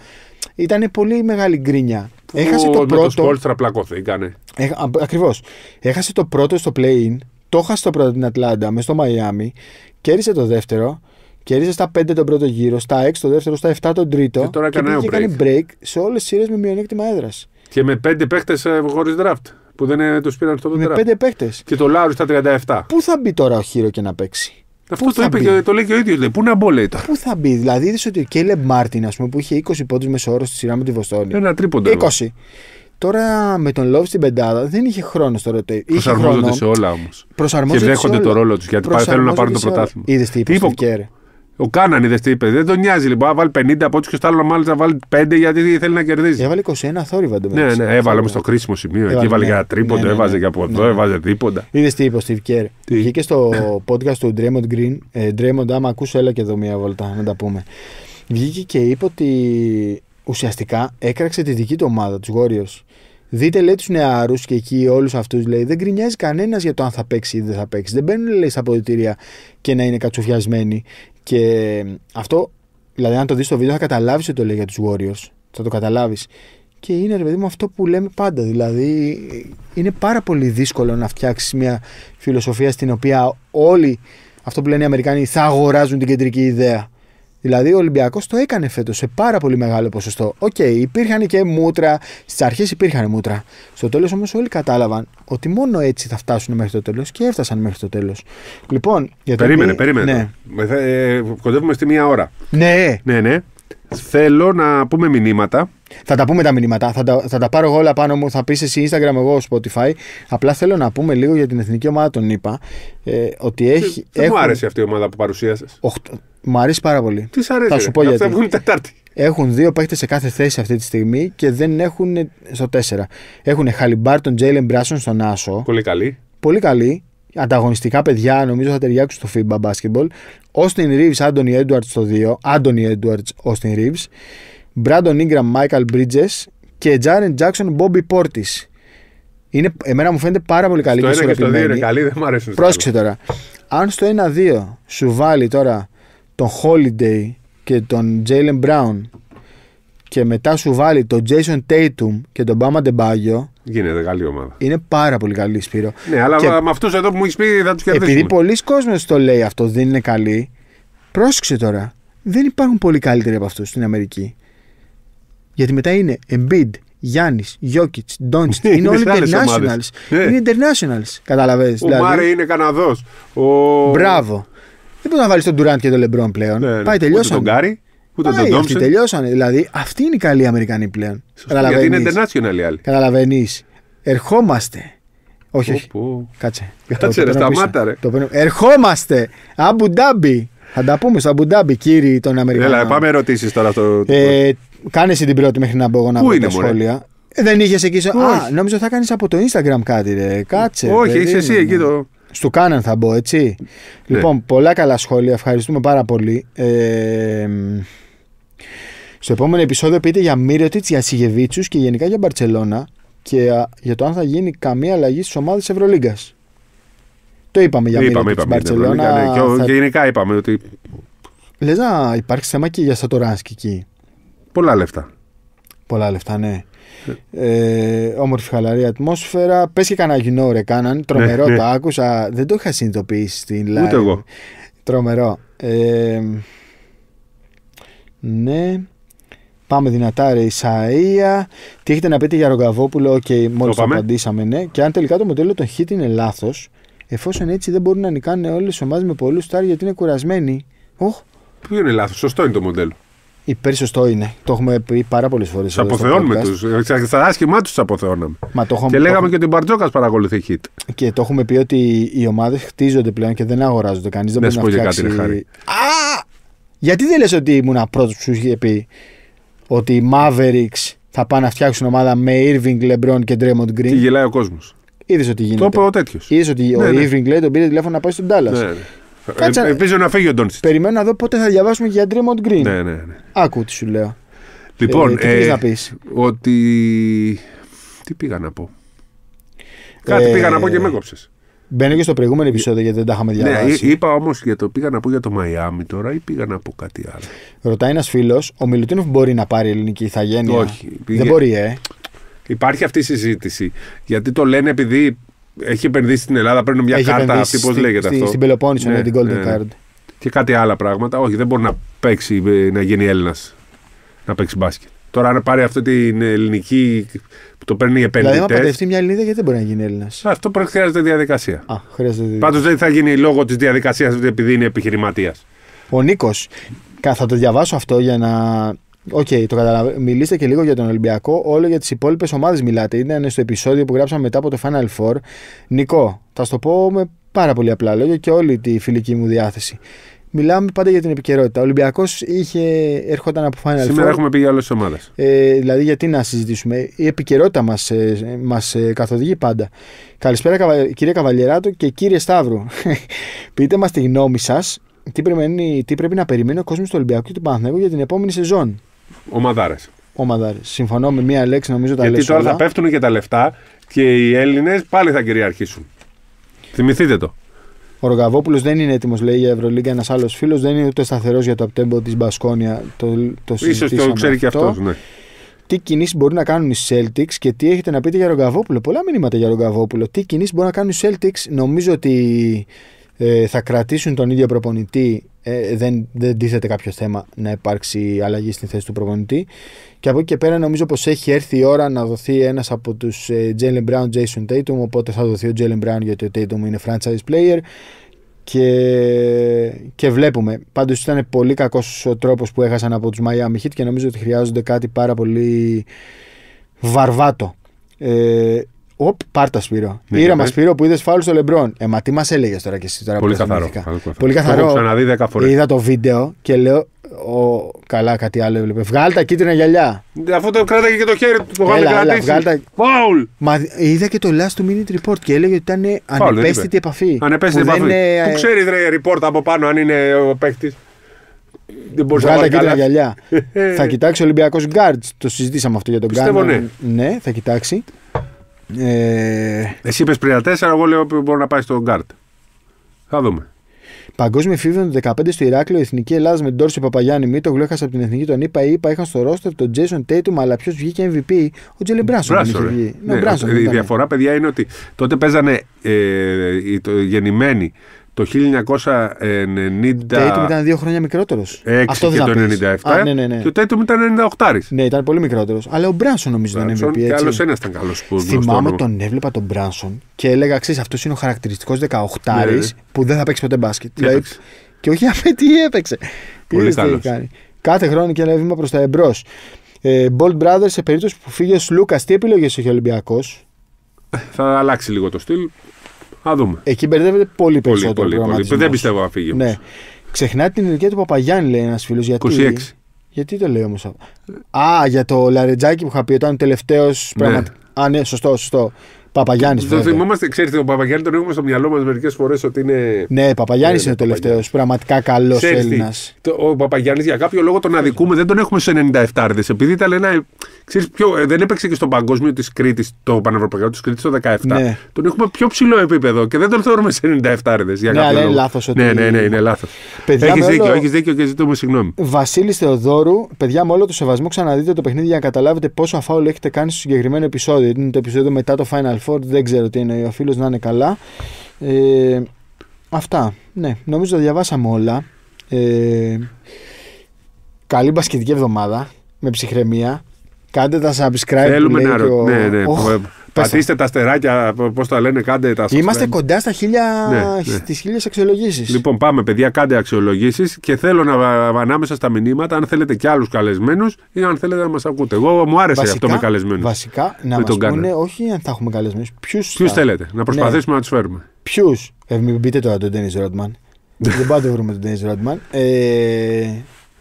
Ήταν πολύ μεγάλη γκρινιά. Έχασε το πρώτο. Με πλακωθήκανε. Ακριβώς. Έχασε το πρώτο στο play-in το είχα το πρώτο την Ατλάντα μες στο Μαϊάμι, κέρδισε το δεύτερο, κέρδισε στα 5 τον πρώτο γύρο, στα 6 το δεύτερο, στα 7 τον τρίτο. Και τώρα έκανε κάνει break. σε όλες τις σειρές με μειονέκτημα έδρας. Και με 5 παίχτες ε, χωρίς draft. Που δεν ε, τους πήραν το δεύτερο. Με πέντε παίχτες. Και το Λάουρι στα 37. Πού θα μπει τώρα ο χείρο και να παίξει. Αυτό το, είπε και, το λέει και ο ίδιος. Πού να μπω, λέει τώρα. Πού θα μπει, δηλαδή είδες ότι ο Κέλε Μάρτιν, ας πούμε, που είχε 20 πόντου μεσόωρο στη σειρά με τη Βοστόνη. Ένα τρίποντο. 20. Εγώ. Τώρα με τον Love στην πεντάδα δεν είχε χρόνο στο ρωτή. Προσαρμόζονται σε όλα όμως. Και δέχονται το ρόλο τους γιατί θέλουν να πάρουν το πρωτάθλημα. Είδες τι είπες. Ο Κάναν είδες τι είπε. Δεν τον νοιάζει λοιπόν. Αν βάλει 50 από του και στο άλλο μάλλον βάλει 5 γιατί θέλει να κερδίζει. Έβαλε 21 θόρυβα το Ναι, ναι, έβαλε όμως στο κρίσιμο σημείο. Έβαλε, Εκεί έβαλε ναι. για τρίποντο, ναι, ναι, έβαζε και από εδώ, έβαζε τίποτα. Είδες τι είπε ο Στίβ Κέρ. Βγήκε στο podcast του Draymond Green. Ε, Draymond, άμα ακούσω, έλα και εδώ μία βολτά να τα πούμε. Βγήκε και είπε ότι ουσιαστικά έκραξε τη δική του ομάδα, τους Γόριου. Δείτε λέει τους νεαρούς και εκεί όλους αυτούς λέει δεν γκρινιάζει κανένας για το αν θα παίξει ή δεν θα παίξει. Δεν μπαίνουν λέει στα ποδητήρια και να είναι κατσουφιασμένοι. Και αυτό, δηλαδή, αν το δεις στο βίντεο, θα καταλάβεις ότι το λέει για τους Warriors. Θα το καταλάβεις. Και είναι ρε παιδί μου αυτό που λέμε πάντα. Δηλαδή, είναι πάρα πολύ δύσκολο να φτιάξεις μια φιλοσοφία στην οποία όλοι, αυτό που λένε οι Αμερικάνοι, θα αγοράζουν την κεντρική ιδέα. Δηλαδή ο Ολυμπιακός το έκανε φέτος σε πάρα πολύ μεγάλο ποσοστό. Οκ, υπήρχαν και μούτρα, στις αρχές υπήρχαν μούτρα. Στο τέλος όμως όλοι κατάλαβαν ότι μόνο έτσι θα φτάσουν μέχρι το τέλος και έφτασαν μέχρι το τέλος. Λοιπόν, Περίμενε, περίμενε. Ναι. Ε, ε, κοντεύουμε στη μία ώρα. Ναι. Ναι, ναι. Θέλω να πούμε μηνύματα. Θα τα πούμε τα μηνύματα. Θα τα, θα τα πάρω εγώ όλα πάνω μου. Θα πεις εσύ Instagram, εγώ Spotify. Απλά θέλω να πούμε λίγο για την εθνική ομάδα των ΗΠΑ. Ε, ότι έχει. Δεν έχουν... μου άρεσε αυτή η ομάδα που παρουσίασες. Μου αρέσει πάρα πολύ. Τι αρέσει. Θα σου πω γιατί. Θα Έχουν δύο παίχτε σε κάθε θέση αυτή τη στιγμή και δεν έχουν στο τέσσερα Έχουν Χαλιμπάρτον, Τζέιλεν Μπράσον στον Άσο. Πολύ καλή. Πολύ καλή. Ανταγωνιστικά παιδιά νομίζω θα ταιριάξουν στο FIBA basketball. Όστιν Ρίβς, Άντωνι Έντουαρτς στο 2. Άντωνι Έντουαρτς, Όστιν Ρίβς Μπράντον γκραμ Μάικαλ Bridges και Τζάρεν Τζάξον, Μπόμπι Portis. Είναι, εμένα μου φαίνεται πάρα πολύ καλή στο και ισορροπημένη. Στο 2 είναι καλή, δεν μου αρέσει. Πρόσεξε τώρα. Αν στο 1-2 σου βάλει τώρα τον Holiday και τον Jalen Brown και μετά σου βάλει τον Jason Tatum και τον Bama Ντεμπάγιο Γίνεται καλή ομάδα. Είναι πάρα πολύ καλή, Σπύρο. Ναι, αλλά και... με αυτούς εδώ που μου έχεις πει θα τους κερδίσουμε. Επειδή πολλοί κόσμοι το λέει αυτό, δεν είναι καλή. Πρόσεξε τώρα. Δεν υπάρχουν πολύ καλύτεροι από αυτούς στην Αμερική. Γιατί μετά είναι Embiid, Γιάννης, Γιώκητ, Ντόντζιτ. Είναι όλοι internationals. Ναι. Είναι internationals. Καταλαβέ. Ο δηλαδή. Μάρε είναι Καναδός. Ο... Μπράβο. Δεν μπορείς να βάλεις τον Ντουράντ και τον Λεμπρόν πλέον. Ναι, ναι. Πάει τελειώσαμε. Τον Γκάρι. Ούτε Ά, τον Αυτοί τελειώσανε. Δηλαδή, αυτοί είναι οι καλοί Αμερικανοί πλέον. γιατί είναι international οι άλλοι. Καταλαβαίνεις. Ερχόμαστε. Όχι, Κάτσε. Κάτσε, ρε, σταμάτα, ρε. Ερχόμαστε. Αμπουντάμπι. Θα τα πούμε στο Αμπουντάμπι, κύριοι των Αμερικανών. Έλα, πάμε ερωτήσεις τώρα. Το... Ε, Κάνε την πρώτη μέχρι να μπω εγώ να πω τα σχόλια. Ε, δεν είχες εκεί. Α, νόμιζα θα κάνεις από το Instagram κάτι, ρε. Κάτσε. Όχι, είσαι εσύ ναι. εκεί το. Στο Κάναν θα μπω, έτσι. Ναι. Λοιπόν, πολλά καλά σχόλια. Ευχαριστούμε πάρα πολύ. Ε, στο επόμενο επεισόδιο πείτε για Μύρωτιτς, για Σιγεβίτσου και γενικά για Μπαρσελόνα και για το αν θα γίνει καμία αλλαγή στις ομάδες Ευρωλίγκας. Το είπαμε για είπαμε, ναι, και Μπαρσελόνα. Και γενικά είπαμε ότι. Λες να υπάρχει θέμα και για Σατοράνσκι εκεί. Πολλά λεφτά. Πολλά λεφτά, ναι. ναι. Ε, όμορφη χαλαρή ατμόσφαιρα. Πες και κανένα γινό ρε, κάναν. Ναι, Τρομερό το άκουσα. Δεν το είχα συνειδητοποιήσει στην live. Ούτε εγώ. Τρομερό. Ε, ναι. Πάμε δυνατά, ρε Ισαΐα. Τι έχετε να πείτε για Ρογκαβόπουλο, και μόλι απαντήσαμε, ναι. Και αν τελικά το μοντέλο των Χιτ είναι λάθος, εφόσον έτσι δεν μπορούν να νικάνε όλες τις ομάδες με πολλούς στάρ γιατί είναι κουρασμένοι. Ποιο είναι λάθος, σωστό είναι το μοντέλο. σωστό είναι. Το έχουμε πει πάρα πολλές φορές. Τους αποθεώνουμε τους. Στα άσχημά τους τους αποθεώναμε. Και λέγαμε και ότι ο Μπαρτζόκας παρακολουθεί hit. Και το έχουμε πει ότι οι ομάδες χτίζονται πλέον και δεν αγοράζονται κανείς. Δεν μπορεί να φτιάξει... κάτι, Α! Γιατί δεν λες ότι ήμουν πρώτος που σου είχε πει ότι οι Mavericks θα πάνε να φτιάξουν ομάδα με Irving, LeBron και Draymond Green. Τι γελάει ο κόσμος. Είδες ότι γίνεται. Το είπε ο τέτοιος. Είδες ότι ναι, ο ναι. Irving λέει τον πήρε τηλέφωνο να πάει στον Dallas. Ναι, ναι. Ελπίζω να φύγει ο Ντόνσιτ. Περιμένω να δω πότε θα διαβάσουμε για Draymond Green. Ναι, ναι, ναι. Άκου τι σου λέω. Λοιπόν, ε, τι ε, να πεις. ότι. Τι πήγα να πω. Κάτι ε, πήγα να πω και με κόψε. Μπαίνω και στο προηγούμενο επεισόδιο γιατί δεν τα είχαμε ναι, διαβάσει. Ναι, είπα όμως για το πήγα να πω για το Μαϊάμι τώρα ή πήγα να πω κάτι άλλο. Ρωτάει ένας φίλος, ο Μιλουτίνοφ μπορεί να πάρει ελληνική ηθαγένεια. Όχι. Δεν μπορεί, ε. Υπάρχει αυτή η συζήτηση. Γιατί το λένε επειδή έχει επενδύσει στην Ελλάδα, παίρνουν μια έχει κάρτα αυτή, πώς λέγεται στη, αυτό. Στην Πελοπόννησο, ναι, την Golden ναι, ναι. Card. Και κάτι άλλα πράγματα. Όχι, δεν μπορεί να παίξει, ε, να γίνει Έλληνας. Να παίξει μπάσκετ. Τώρα, αν πάρει αυτή την ελληνική που το παίρνει οι επένδυση. Δηλαδή, αν πατευτεί μια Ελληνίδα, γιατί δεν μπορεί να γίνει Έλληνας. Αυτό χρειάζεται διαδικασία. Α, χρειάζεται Πάντως δεν θα γίνει λόγω της διαδικασίας επειδή είναι επιχειρηματίας. Ο Νίκος, θα το διαβάσω αυτό για να. Οκ, okay, το καταλαβαίνω. Μιλήστε και λίγο για τον Ολυμπιακό. Όλο για τις υπόλοιπες ομάδες μιλάτε. Είναι στο επεισόδιο που γράψαμε μετά από το Final Four. Νικό, θα σου το πω με πάρα πολύ απλά λόγια και όλη τη φιλική μου διάθεση. Μιλάμε πάντα για την επικαιρότητα. Ο Ολυμπιακός ερχόταν από Final Σήμερα έχουμε πει για όλε ομάδες. Ε, δηλαδή, γιατί να συζητήσουμε. Η επικαιρότητα μας ε, μας, ε, καθοδηγεί πάντα. Καλησπέρα, κύριε Καβαλιεράτο και κύριε Σταύρου. Πείτε μας τη γνώμη σας. Τι, τι πρέπει να περιμένει ο κόσμος του Ολυμπιακού και του Παναθηναϊκού για την επόμενη σεζόν. Ομαδάρες. Ομαδάρες. Συμφωνώ με μία λέξη, νομίζω τα Γιατί τώρα θα πέφτουν και τα λεφτά και οι Έλληνες πάλι θα κυριαρχήσουν. Θυμηθείτε το. Ο Ρογαβόπουλος δεν είναι έτοιμος, λέει, για Ευρωλίγκα. Ένας άλλος φίλος δεν είναι ούτε σταθερός για το απτέμπο της Μπασκόνια. Το, το σω το ξέρει και αυτό. Ναι. Τι κινήσεις μπορεί να κάνουν οι Celtics και τι έχετε να πείτε για Ρογαβόπουλο Πολλά μηνύματα για Ρογαβόπουλο Τι κινήσεις μπορεί να κάνουν οι Celtics. Νομίζω ότι ε, θα κρατήσουν τον ίδιο προπονητή, ε, δεν, δεν τίθεται κάποιο θέμα να υπάρξει αλλαγή στην θέση του προπονητή. Και από εκεί και πέρα νομίζω πως έχει έρθει η ώρα να δοθεί ένας από τους ε, Jalen Brown, Jason Tatum, οπότε θα δοθεί ο Jalen Brown γιατί ο Tatum είναι franchise player και, και βλέπουμε. Πάντως ήταν πολύ κακός ο τρόπος που έχασαν από τους Miami Heat και νομίζω ότι χρειάζονται κάτι πάρα πολύ βαρβάτο. Ε, Οπ, πάρτα Σπύρο. Πήρα ναι, μα Σπύρο που είδες φάουλ στο Λεμπρόν. Ε, μα τι μας έλεγες τώρα και εσύ τώρα Πολύ καθαρό. Πολύ καθαρό. Έχω ξαναδεί 10 φορές. Είδα το βίντεο και λέω. Ο, καλά, κάτι άλλο έβλεπε. Βγάλει τα κίτρινα γυαλιά. Αφού το κράταγε και το χέρι του, το γάλα κρατήσει. Φάουλ! Τα... Μα είδα και το last minute report και έλεγε ότι ήταν ανεπαίσθητη επαφή. Ανεπαίσθητη επαφή. Είναι... Που ξέρεις report από πάνω αν είναι ο παίκτης. Δεν μπορούσα να κίτρινα γυαλιά. θα κοιτάξει ο Ολυμπιακός Γκάρτ. Το συζητήσαμε αυτό για τον Γκάρτ. Ναι. ναι, θα κοιτάξει. Ε, Εσύ είπες πριν 4, εγώ λέω ότι μπορεί να πάει στον Γκάρτ. Θα δούμε. Παγκόσμιο φίβο του 15 στο Ηράκλειο, Εθνική Ελλάδα με τον Τόρση Παπαγιάννη Μήτο, γλώσσα από την Εθνική τον είπα, είπα, είχα στο ρόστερ τον Τζέσον Τέιτουμ, αλλά ποιος βγήκε MVP, ο Τζέλε Μπράσον. Μπράσον, Ναι, ναι, η διαφορά, παιδιά, είναι ότι τότε παίζανε ε, γεννημένοι το 1990. Το Τέιτουμ ήταν δύο χρόνια μικρότερος. Αυτό και το 97. Α, ναι, ναι, ναι. ήταν 98. Ναι, ήταν πολύ μικρότερος. Αλλά ο Μπράνσον νομίζω ήταν MVP. Και άλλος ένας ήταν καλός που Θυμάμαι τον έβλεπα τον Μπράνσον και έλεγα ξέρεις αυτός είναι ο χαρακτηριστικός 18 ναι. που δεν θα παίξει ποτέ μπάσκετ. Και, και όχι αμέ τι έπαιξε. Πολύ καλό. Κάθε χρόνο και ένα βήμα προς τα εμπρός. Ε, Bold Brothers σε περίπτωση που φύγει ο Σλούκας, τι επιλογές έχει ο Ολυμπιακός. Θα αλλάξει λίγο το στυλ. Εκεί μπερδεύεται πολύ περισσότερο. Πολύ, πολύ, πολύ. Δεν πιστεύω να φύγει. Ναι. Ξεχνά την ηλικία του Παπαγιάννη, λέει ένας φίλος. Γιατί... 26. Γιατί το λέει όμως αυτό. Α, για το Λαρετζάκι που είχα πει, ήταν τελευταίος. Ναι. Α, ναι, σωστό, σωστό. Παπαγιάννης. Το θυμόμαστε, ξέρετε, ο Παπαγιάννη τον έχουμε στο μυαλό μας μερικές φορές ότι είναι. Ναι, Παπαγιάννης ε, είναι ο ναι, τελευταίος. Πραγματικά καλός Έλληνα. Ο Παπαγιάννης για κάποιο λόγο τον αδικούμε, δεν τον έχουμε στου 97 άρδε. Επειδή ήταν ένα. Ξέρεις, πιο, ε, δεν έπαιξε και στον παγκόσμιο της Κρήτης, το πανευρωπαϊκό της Κρήτης το 17. Ναι. Τον έχουμε πιο ψηλό επίπεδο και δεν τον θεωρούμε σε 97 άρδε. Ναι, αλλά είναι λάθος. Ότι... Ναι, ναι, ναι, είναι λάθος. Έχει δίκιο, έχεις δίκιο και ζητούμε συγγνώμη. Βασίλης Θεοδόρου, παιδιά, με όλο το σεβασμό ξαναδείτε το παιχνίδι για να καταλάβετε πόσο αφάουλ έχετε κάνει στο συγκεκριμένο επεισόδιο. Είναι το επεισόδιο μετά το Final δεν ξέρω τι είναι ο φίλος, να είναι καλά. Ε, αυτά. Ναι, νομίζω τα διαβάσαμε όλα. Ε, καλή μπασκετική εβδομάδα με ψυχραιμία. Κάντε τα subscribe. Θέλουμε να ρωτήσουμε. Ναι, ναι, Πατήστε τα αστεράκια, πώς τα λένε, κάντε τα σωστά. Είμαστε κοντά στα χίλια, ναι, ναι. χίλιες αξιολογήσεις. Λοιπόν, πάμε παιδιά, κάντε αξιολογήσεις και θέλω να ανάμεσα στα μηνύματα, αν θέλετε κι άλλους καλεσμένους ή αν θέλετε να μας ακούτε. Εγώ μου άρεσε βασικά, αυτό με καλεσμένους. Βασικά, να μα πούνε, όχι αν θα έχουμε καλεσμένους. Ποιους θα... θέλετε, να ναι. προσπαθήσουμε ναι. να τους φέρουμε. Ποιους, ε, μην πείτε τώρα τον Ντένι Ρότμαν. Δεν πάτε βρούμε τον Ντένι Ρότμαν.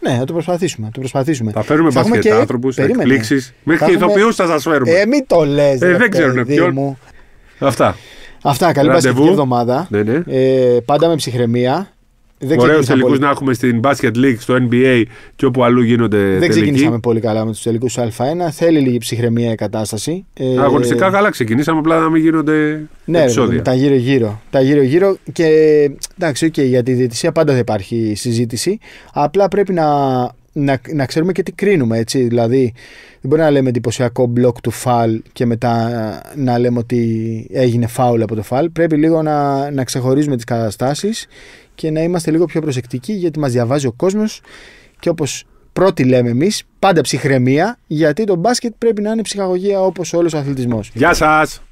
Ναι, θα το προσπαθήσουμε. Θα, το προσπαθήσουμε. θα φέρουμε μπασκετ, και... εκπλήξει. Μέχρι και ηθοποιούς θα σας φέρουμε. Ε, μην το λες. Ε, δεν ξέρουν ποιον. Αυτά. Αυτά. Καλή μα εβδομάδα. Ναι, ναι. Ε, πάντα με ψυχραιμία. Ωραίου τελικού να έχουμε στην Basket League, στο NBA και όπου αλλού γίνονται Δεν τελικοί. ξεκινήσαμε πολύ καλά με τους τελικούς Α1. Θέλει λίγη ψυχραιμία η κατάσταση. Ε, Αγωνιστικά καλά ξεκινήσαμε, απλά να μην γίνονται ναι, επεισόδια. Ναι, τα γύρω-γύρω. Τα γύρω-γύρω και εντάξει, okay, για τη διαιτησία πάντα δεν υπάρχει συζήτηση. Απλά πρέπει να, να, να ξέρουμε και τι κρίνουμε. Έτσι. Δηλαδή, δεν μπορεί να λέμε εντυπωσιακό Μπλοκ του φαλ και μετά να λέμε ότι έγινε φάουλ από το φαλ. Πρέπει λίγο να, να ξεχωρίζουμε τις καταστάσεις και να είμαστε λίγο πιο προσεκτικοί γιατί μας διαβάζει ο κόσμος και όπως πρώτοι λέμε εμείς, πάντα ψυχραιμία γιατί το μπάσκετ πρέπει να είναι ψυχαγωγία όπως όλος ο αθλητισμός. Γεια σας!